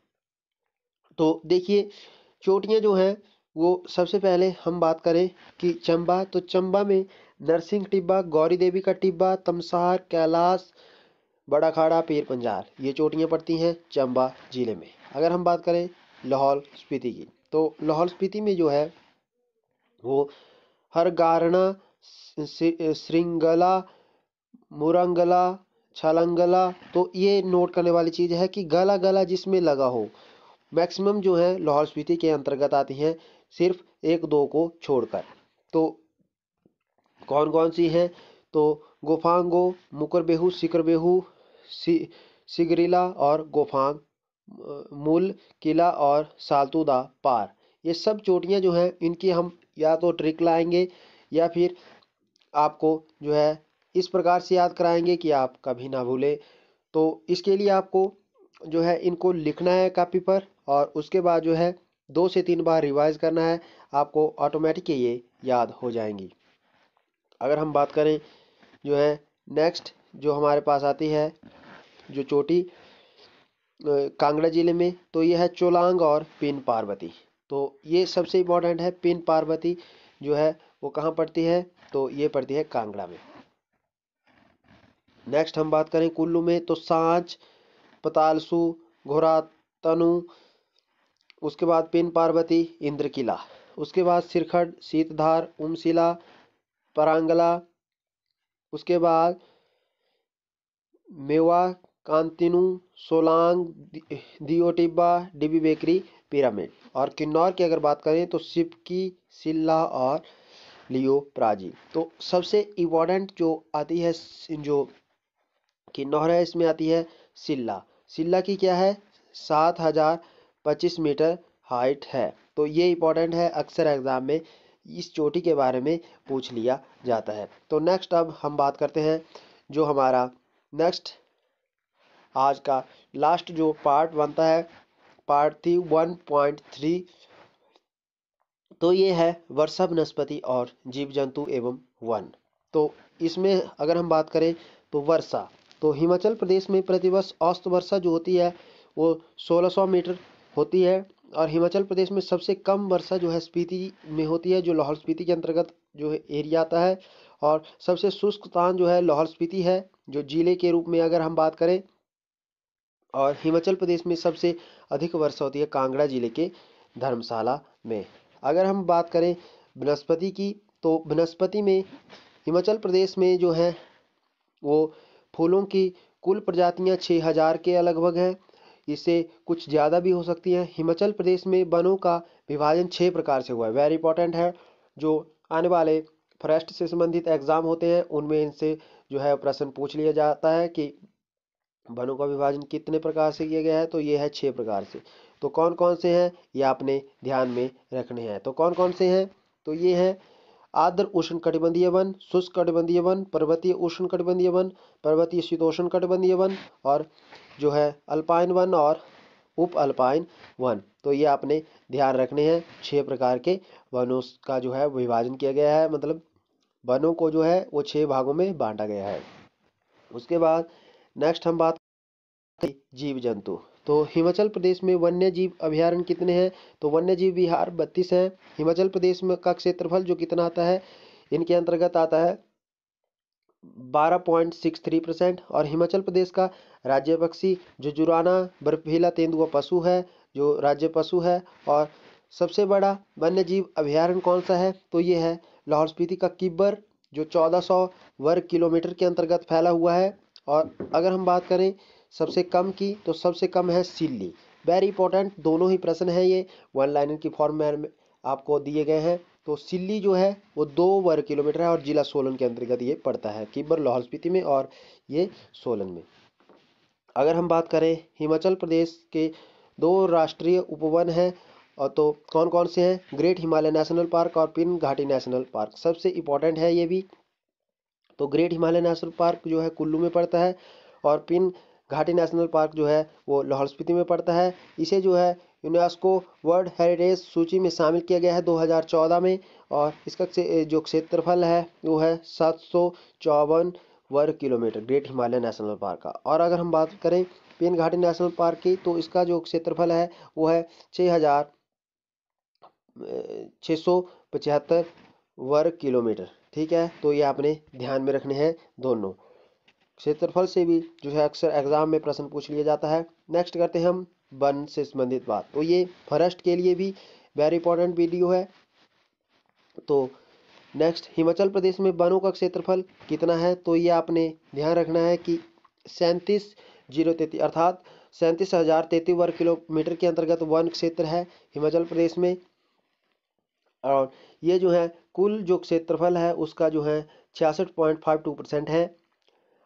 तो देखिए चोटियां जो हैं वो सबसे पहले हम बात करें कि चंबा तो चंबा में नरसिंह टिब्बा गौरी देवी का टिब्बा तमसार कैलाश बड़ा खाड़ा पीर पंजार ये चोटियां पड़ती हैं चंबा ज़िले में अगर हम बात करें लाहौल स्पीति की तो लाहौल स्पीति में जो है वो हर गारणा श्रृंगला मुरंगला छलंगला तो ये नोट करने वाली चीज़ है कि गला गला जिसमें लगा हो मैक्सिमम जो है लाहौल स्पीति के अंतर्गत आती हैं सिर्फ एक दो को छोड़कर तो कौन कौन सी हैं तो गोफांगो मुकर बेहू सिकर बेहू सि, सिगरीला और गोफांग मूल किला और सालतुदा पार ये सब चोटियाँ जो हैं इनकी हम या तो ट्रिक लाएंगे या फिर आपको जो है इस प्रकार से याद कराएंगे कि आप कभी ना भूलें तो इसके लिए आपको जो है इनको लिखना है कापी पर और उसके बाद जो है दो से तीन बार रिवाइज करना है आपको ऑटोमेटिक ये याद हो जाएंगी अगर हम बात करें जो है नेक्स्ट जो हमारे पास आती है जो चोटी कांगड़ा जिले में तो यह है चोलांग और पिन पार्वती तो ये सबसे इम्पोर्टेंट है पिन पार्वती जो है वो कहाँ पड़ती है तो ये पड़ती है कांगड़ा में नेक्स्ट हम बात करें कुल्लू में तो सांच पतालसु घोरा तनु उसके बाद पिन पार्वती इंद्र किला उसके बाद सिरखड सीतधार उमशिला परांगला उसके बाद मेवा कांतिनु सोलांग दियो टिब्बा डिबी बेकरी पिरामिड और किन्नौर की अगर बात करें तो शिव की सिल्ला और प्राजी तो सबसे इम्पोर्टेंट जो आती है जो किन्नौर है इसमें आती है सिल्ला सिल्ला की क्या है सात हज़ार पच्चीस मीटर हाइट है तो ये इम्पोर्टेंट है अक्सर एग्ज़ाम में इस चोटी के बारे में पूछ लिया जाता है तो नेक्स्ट अब हम बात करते हैं जो हमारा नेक्स्ट आज का लास्ट जो पार्ट बनता है पार्ट थी वन पॉइंट थ्री तो ये है वर्षा वनस्पति और जीव जंतु एवं वन तो इसमें अगर हम बात करें तो वर्षा तो हिमाचल प्रदेश में प्रतिवर्ष औसत वर्षा जो होती है वो 1600 मीटर होती है और हिमाचल प्रदेश में सबसे कम वर्षा जो है स्पीति में होती है जो लाहौल स्पीति के अंतर्गत जो एरिया आता है और सबसे शुष्क स्थान जो है लाहौल स्पीति है जो ज़िले के रूप में अगर हम बात करें और हिमाचल प्रदेश में सबसे अधिक वर्षा होती है कांगड़ा जिले के धर्मशाला में अगर हम बात करें वनस्पति की तो वनस्पति में हिमाचल प्रदेश में जो है वो फूलों की कुल प्रजातियां छः हज़ार के लगभग हैं इससे कुछ ज़्यादा भी हो सकती हैं हिमाचल प्रदेश में वनों का विभाजन छः प्रकार से हुआ है वेरी इंपॉर्टेंट है जो आने वाले फॉरेस्ट से संबंधित एग्ज़ाम होते हैं उनमें इनसे जो है प्रश्न पूछ लिया जाता है कि वनों का विभाजन कितने प्रकार से किया गया है तो ये है छः प्रकार से तो कौन कौन से हैं ये आपने ध्यान में रखने हैं तो कौन कौन से हैं तो ये हैं आर्द्र उष्ण कटिबंधीय वन शुष्क कटिबंधीय वन पर्वतीय उष्ण कटिबंधीय वन पर्वतीय शीतोष्ण कटिबंधीय वन और जो है अल्पाइन वन और उप अल्पाइन वन तो ये आपने ध्यान रखने हैं छः प्रकार के वनों का जो है विभाजन किया गया है मतलब वनों को जो है वो छः भागों में बांटा गया है उसके बाद नेक्स्ट हम बात जीव जंतु तो हिमाचल प्रदेश में वन्य जीव अभ्यारण कितने हैं तो वन्य जीव बिहार बत्तीस है हिमाचल प्रदेश में का क्षेत्रफल जो कितना आता है इनके अंतर्गत आता है बारह पॉइंट सिक्स थ्री परसेंट और हिमाचल प्रदेश का राज्य पक्षी जो जुराना बर्फीला तेंदुआ पशु है जो राज्य पशु है और सबसे बड़ा वन्य जीव अभ्यारण कौन सा है तो ये है लाहौल स्पीति का किब्बर जो 1400 वर्ग किलोमीटर के अंतर्गत फैला हुआ है और अगर हम बात करें सबसे कम की तो सबसे कम है सिल्ली वेरी इंपॉर्टेंट दोनों ही प्रश्न है ये वन लाइनर की फॉर्म में आपको दिए गए हैं तो सिल्ली जो है वो दो वर्ग किलोमीटर है और जिला सोलन के अंतर्गत ये पड़ता है किब्बर लाहौल स्पीति में और ये सोलन में अगर हम बात करें हिमाचल प्रदेश के दो राष्ट्रीय उपवन हैं और तो कौन कौन से हैं ग्रेट हिमालय नेशनल पार्क और पिन घाटी नेशनल पार्क सबसे इंपॉर्टेंट है ये भी तो ग्रेट हिमालय नेशनल पार्क जो है कुल्लू में पड़ता है और पिन घाटी नेशनल पार्क जो है वो लाहौल स्पीति में पड़ता है इसे जो है यूनेस्को वर्ल्ड हेरिटेज सूची में शामिल किया गया है 2014 में और इसका जो क्षेत्रफल है वो है सात वर्ग kilometre great Himalaya national park का और अगर हम बात करें पेन घाटी नेशनल पार्क की तो इसका जो क्षेत्रफल है वो है छः हज़ार छः सौ पचहत्तर वर्ग किलोमीटर ठीक है तो ये आपने ध्यान में रखने हैं दोनों क्षेत्रफल से भी जो है अक्सर एग्जाम में प्रश्न पूछ लिया जाता है नेक्स्ट करते हैं हम वन से संबंधित बात तो ये फॉरेस्ट के लिए भी वेरी इंपॉर्टेंट वीडियो है तो नेक्स्ट हिमाचल प्रदेश में वनों का क्षेत्रफल कितना है तो ये आपने ध्यान रखना है कि सैंतीस जीरो तैतीस अर्थात सैंतीस हजार तैतीस वर्ग किलोमीटर के अंतर्गत वन क्षेत्र है हिमाचल प्रदेश में और ये जो है कुल जो क्षेत्रफल है उसका जो है छियासठ पॉइंट फाइव टू परसेंट है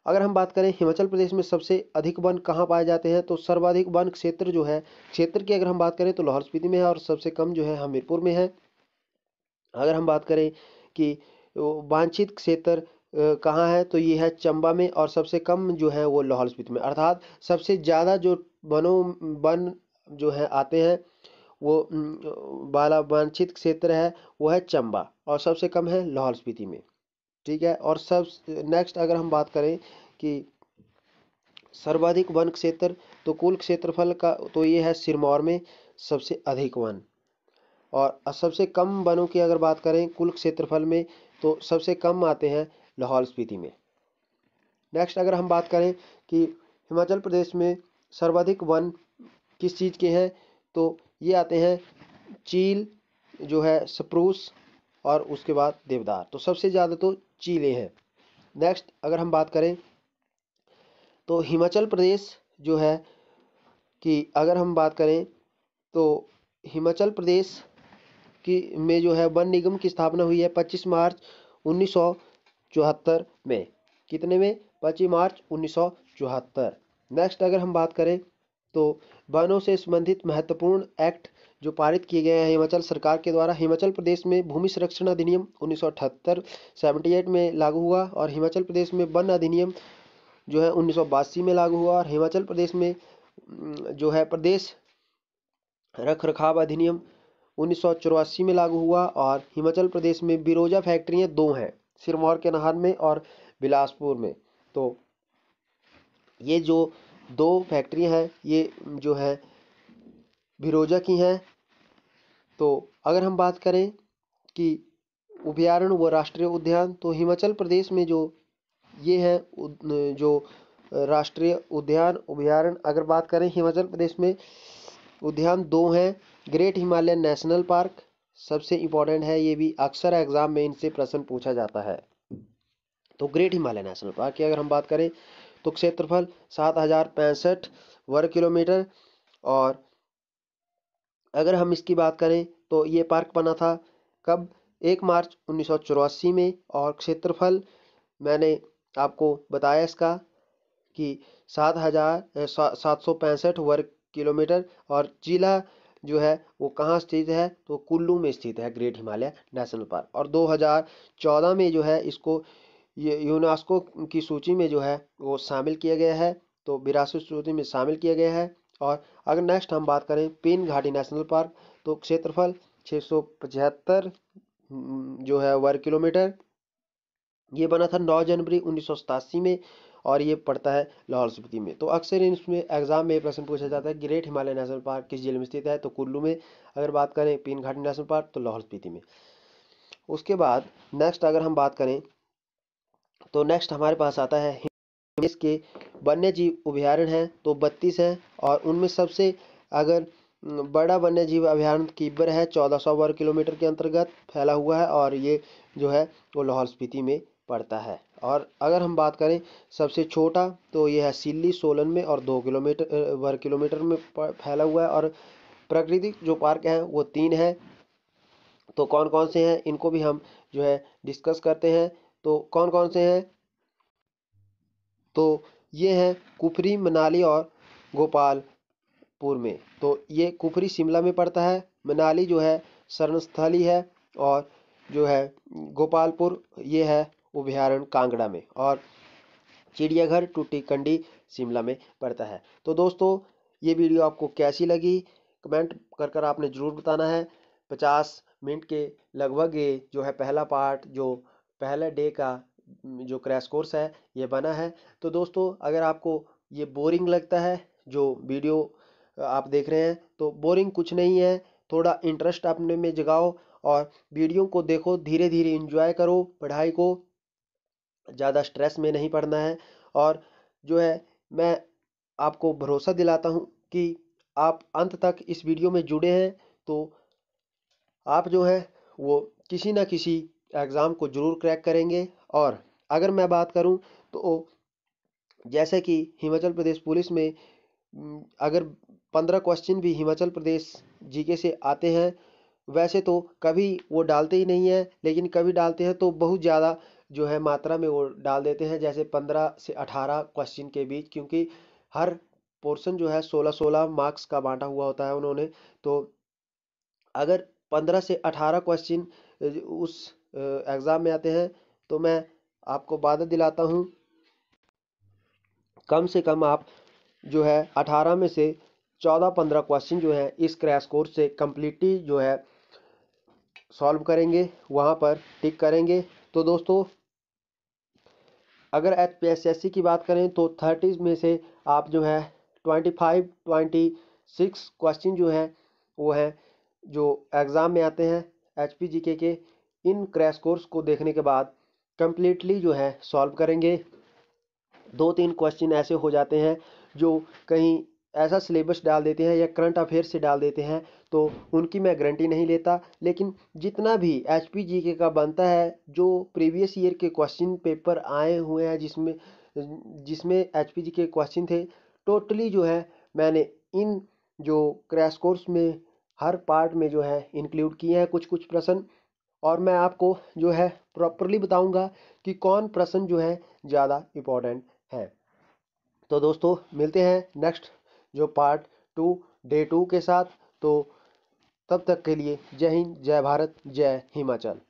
अगर हम बात करें हिमाचल प्रदेश में सबसे अधिक वन कहाँ पाए जाते हैं तो सर्वाधिक वन क्षेत्र जो है क्षेत्र की अगर हम बात करें तो लाहौल स्पीति में है और सबसे कम जो है हमीरपुर में है अगर हम बात करें कि वांछित क्षेत्र कहाँ है तो ये है चंबा में और सबसे कम जो है वो लाहौल स्पीति में अर्थात सबसे ज़्यादा जो वनों वन जो है आते हैं वो बाला वांछित क्षेत्र है वो है चंबा और सबसे कम है लाहौल स्पीति में ठीक है और सब नेक्स्ट अगर हम बात करें कि सर्वाधिक वन क्षेत्र तो कुल क्षेत्रफल का तो ये है सिरमौर में सबसे अधिक वन और सबसे कम वनों की अगर बात करें कुल क्षेत्रफल में तो सबसे कम आते हैं लाहौल स्पीति में नेक्स्ट अगर हम बात करें कि हिमाचल प्रदेश में सर्वाधिक वन किस चीज़ के हैं तो ये आते हैं चील जो है स्प्रूस और उसके बाद देवदार तो सबसे ज़्यादा तो चीले हैं नेक्स्ट अगर हम बात करें तो हिमाचल प्रदेश जो है कि अगर हम बात करें तो हिमाचल प्रदेश की में जो है वन निगम की स्थापना हुई है 25 मार्च उन्नीस में कितने में पच्चीस मार्च उन्नीस नेक्स्ट अगर हम बात करें तो वनों से संबंधित महत्वपूर्ण एक्ट जो पारित किए गए हैं हिमाचल सरकार के द्वारा हिमाचल प्रदेश में भूमि संरक्षण अधिनियम उन्नीस सौ में लागू हुआ और हिमाचल प्रदेश में वन अधिनियम जो है उन्नीस में लागू हुआ और हिमाचल प्रदेश में जो है प्रदेश रख रखाव अधिनियम उन्नीस में लागू हुआ और हिमाचल प्रदेश में बिरोजा फैक्ट्रियाँ दो हैं सिरमौर के नहर में और बिलासपुर में तो ये जो दो फैक्ट्री हैं ये जो है भिरोजा की हैं तो अगर हम बात करें कि अभ्यारण्य व राष्ट्रीय उद्यान तो हिमाचल प्रदेश में जो ये है जो राष्ट्रीय उद्यान अभ्यारण्य अगर बात करें हिमाचल प्रदेश में उद्यान दो हैं ग्रेट हिमालयन नेशनल पार्क सबसे इम्पोर्टेंट है ये भी अक्सर एग्जाम में इनसे प्रश्न पूछा जाता है तो ग्रेट हिमालय नेशनल पार्क की अगर हम बात करें तो क्षेत्रफल सात हज़ार पैंसठ वर्ग किलोमीटर और अगर हम इसकी बात करें तो ये पार्क बना था कब एक मार्च उन्नीस में और क्षेत्रफल मैंने आपको बताया इसका कि सात हज़ार सात सौ पैंसठ वर्ग किलोमीटर और जिला जो है वो कहाँ स्थित है तो कुल्लू में स्थित है ग्रेट हिमालय नेशनल पार्क और 2014 में जो है इसको ये यूनेस्को की सूची में जो है वो शामिल किया गया है तो विरासत सूची में शामिल किया गया है और अगर नेक्स्ट हम बात करें पीन घाटी नेशनल पार्क तो क्षेत्रफल छः हम्म, जो है वर्ग किलोमीटर ये बना था 9 जनवरी उन्नीस में और ये पड़ता है लाहौल स्पीति में तो अक्सर इसमें एग्जाम में प्रश्न पूछा जाता है ग्रेट हिमालय नेशनल पार्क किस जिले में स्थित है तो कुल्लू में अगर बात करें पीन घाटी नेशनल पार्क तो लाहौल स्पीति में उसके बाद नेक्स्ट अगर हम बात करें तो नेक्स्ट हमारे पास आता है इसके के वन्य जीव अभ्यारण हैं तो बत्तीस हैं और उनमें सबसे अगर बड़ा वन्य जीव अभ्यारण्य कीबर है चौदह सौ वर्ग किलोमीटर के अंतर्गत फैला हुआ है और ये जो है वो लाहौल स्पीति में पड़ता है और अगर हम बात करें सबसे छोटा तो ये है सिल्ली सोलन में और दो किलोमीटर वर्ग किलोमीटर में फैला हुआ है और प्राकृतिक जो पार्क हैं वो तीन है तो कौन कौन से हैं इनको भी हम जो है डिस्कस करते हैं तो कौन कौन से हैं तो ये हैं कुफरी मनाली और गोपालपुर में तो ये कुफरी शिमला में पड़ता है मनाली जो है शरणस्थली है और जो है गोपालपुर ये है उभ्यारण कांगड़ा में और चिड़ियाघर कंडी शिमला में पड़ता है तो दोस्तों ये वीडियो आपको कैसी लगी कमेंट कर कर आपने ज़रूर बताना है पचास मिनट के लगभग ये जो है पहला पार्ट जो पहले डे का जो क्रैश कोर्स है ये बना है तो दोस्तों अगर आपको ये बोरिंग लगता है जो वीडियो आप देख रहे हैं तो बोरिंग कुछ नहीं है थोड़ा इंटरेस्ट अपने में जगाओ और वीडियो को देखो धीरे धीरे इंजॉय करो पढ़ाई को ज़्यादा स्ट्रेस में नहीं पड़ना है और जो है मैं आपको भरोसा दिलाता हूँ कि आप अंत तक इस वीडियो में जुड़े हैं तो आप जो है वो किसी ना किसी एग्ज़ाम को ज़रूर क्रैक करेंगे और अगर मैं बात करूं तो जैसे कि हिमाचल प्रदेश पुलिस में अगर पंद्रह क्वेश्चन भी हिमाचल प्रदेश जीके से आते हैं वैसे तो कभी वो डालते ही नहीं है लेकिन कभी डालते हैं तो बहुत ज़्यादा जो है मात्रा में वो डाल देते हैं जैसे पंद्रह से अठारह क्वेश्चन के बीच क्योंकि हर पोर्शन जो है सोलह सोलह मार्क्स का बांटा हुआ होता है उन्होंने तो अगर पंद्रह से अठारह क्वेश्चन उस एग्ज़ाम में आते हैं तो मैं आपको वादा दिलाता हूँ कम से कम आप जो है अठारह में से चौदह पंद्रह क्वेश्चन जो है इस क्रैश कोर्स से कम्प्लीटली जो है सॉल्व करेंगे वहाँ पर टिक करेंगे तो दोस्तों अगर एच पी की बात करें तो थर्टीज़ में से आप जो है twenty five twenty six question जो हैं वो हैं जो एग्ज़ाम में आते हैं एच पी के, के इन क्रैश कोर्स को देखने के बाद कम्प्लीटली जो है सॉल्व करेंगे दो तीन क्वेश्चन ऐसे हो जाते हैं जो कहीं ऐसा सिलेबस डाल देते हैं या करंट अफेयर से डाल देते हैं तो उनकी मैं गारंटी नहीं लेता लेकिन जितना भी एच पी जी के का बनता है जो प्रीवियस ईयर के क्वेश्चन पेपर आए हुए हैं जिसमें जिसमें एच पी जी के क्वेश्चन थे टोटली जो है मैंने इन जो क्रैश कोर्स में हर पार्ट में जो है इंक्लूड किए हैं कुछ कुछ प्रश्न और मैं आपको जो है प्रॉपरली बताऊंगा कि कौन प्रश्न जो है ज़्यादा इम्पोर्टेंट है तो दोस्तों मिलते हैं नेक्स्ट जो पार्ट टू डे टू के साथ तो तब तक के लिए जय हिंद जय भारत जय हिमाचल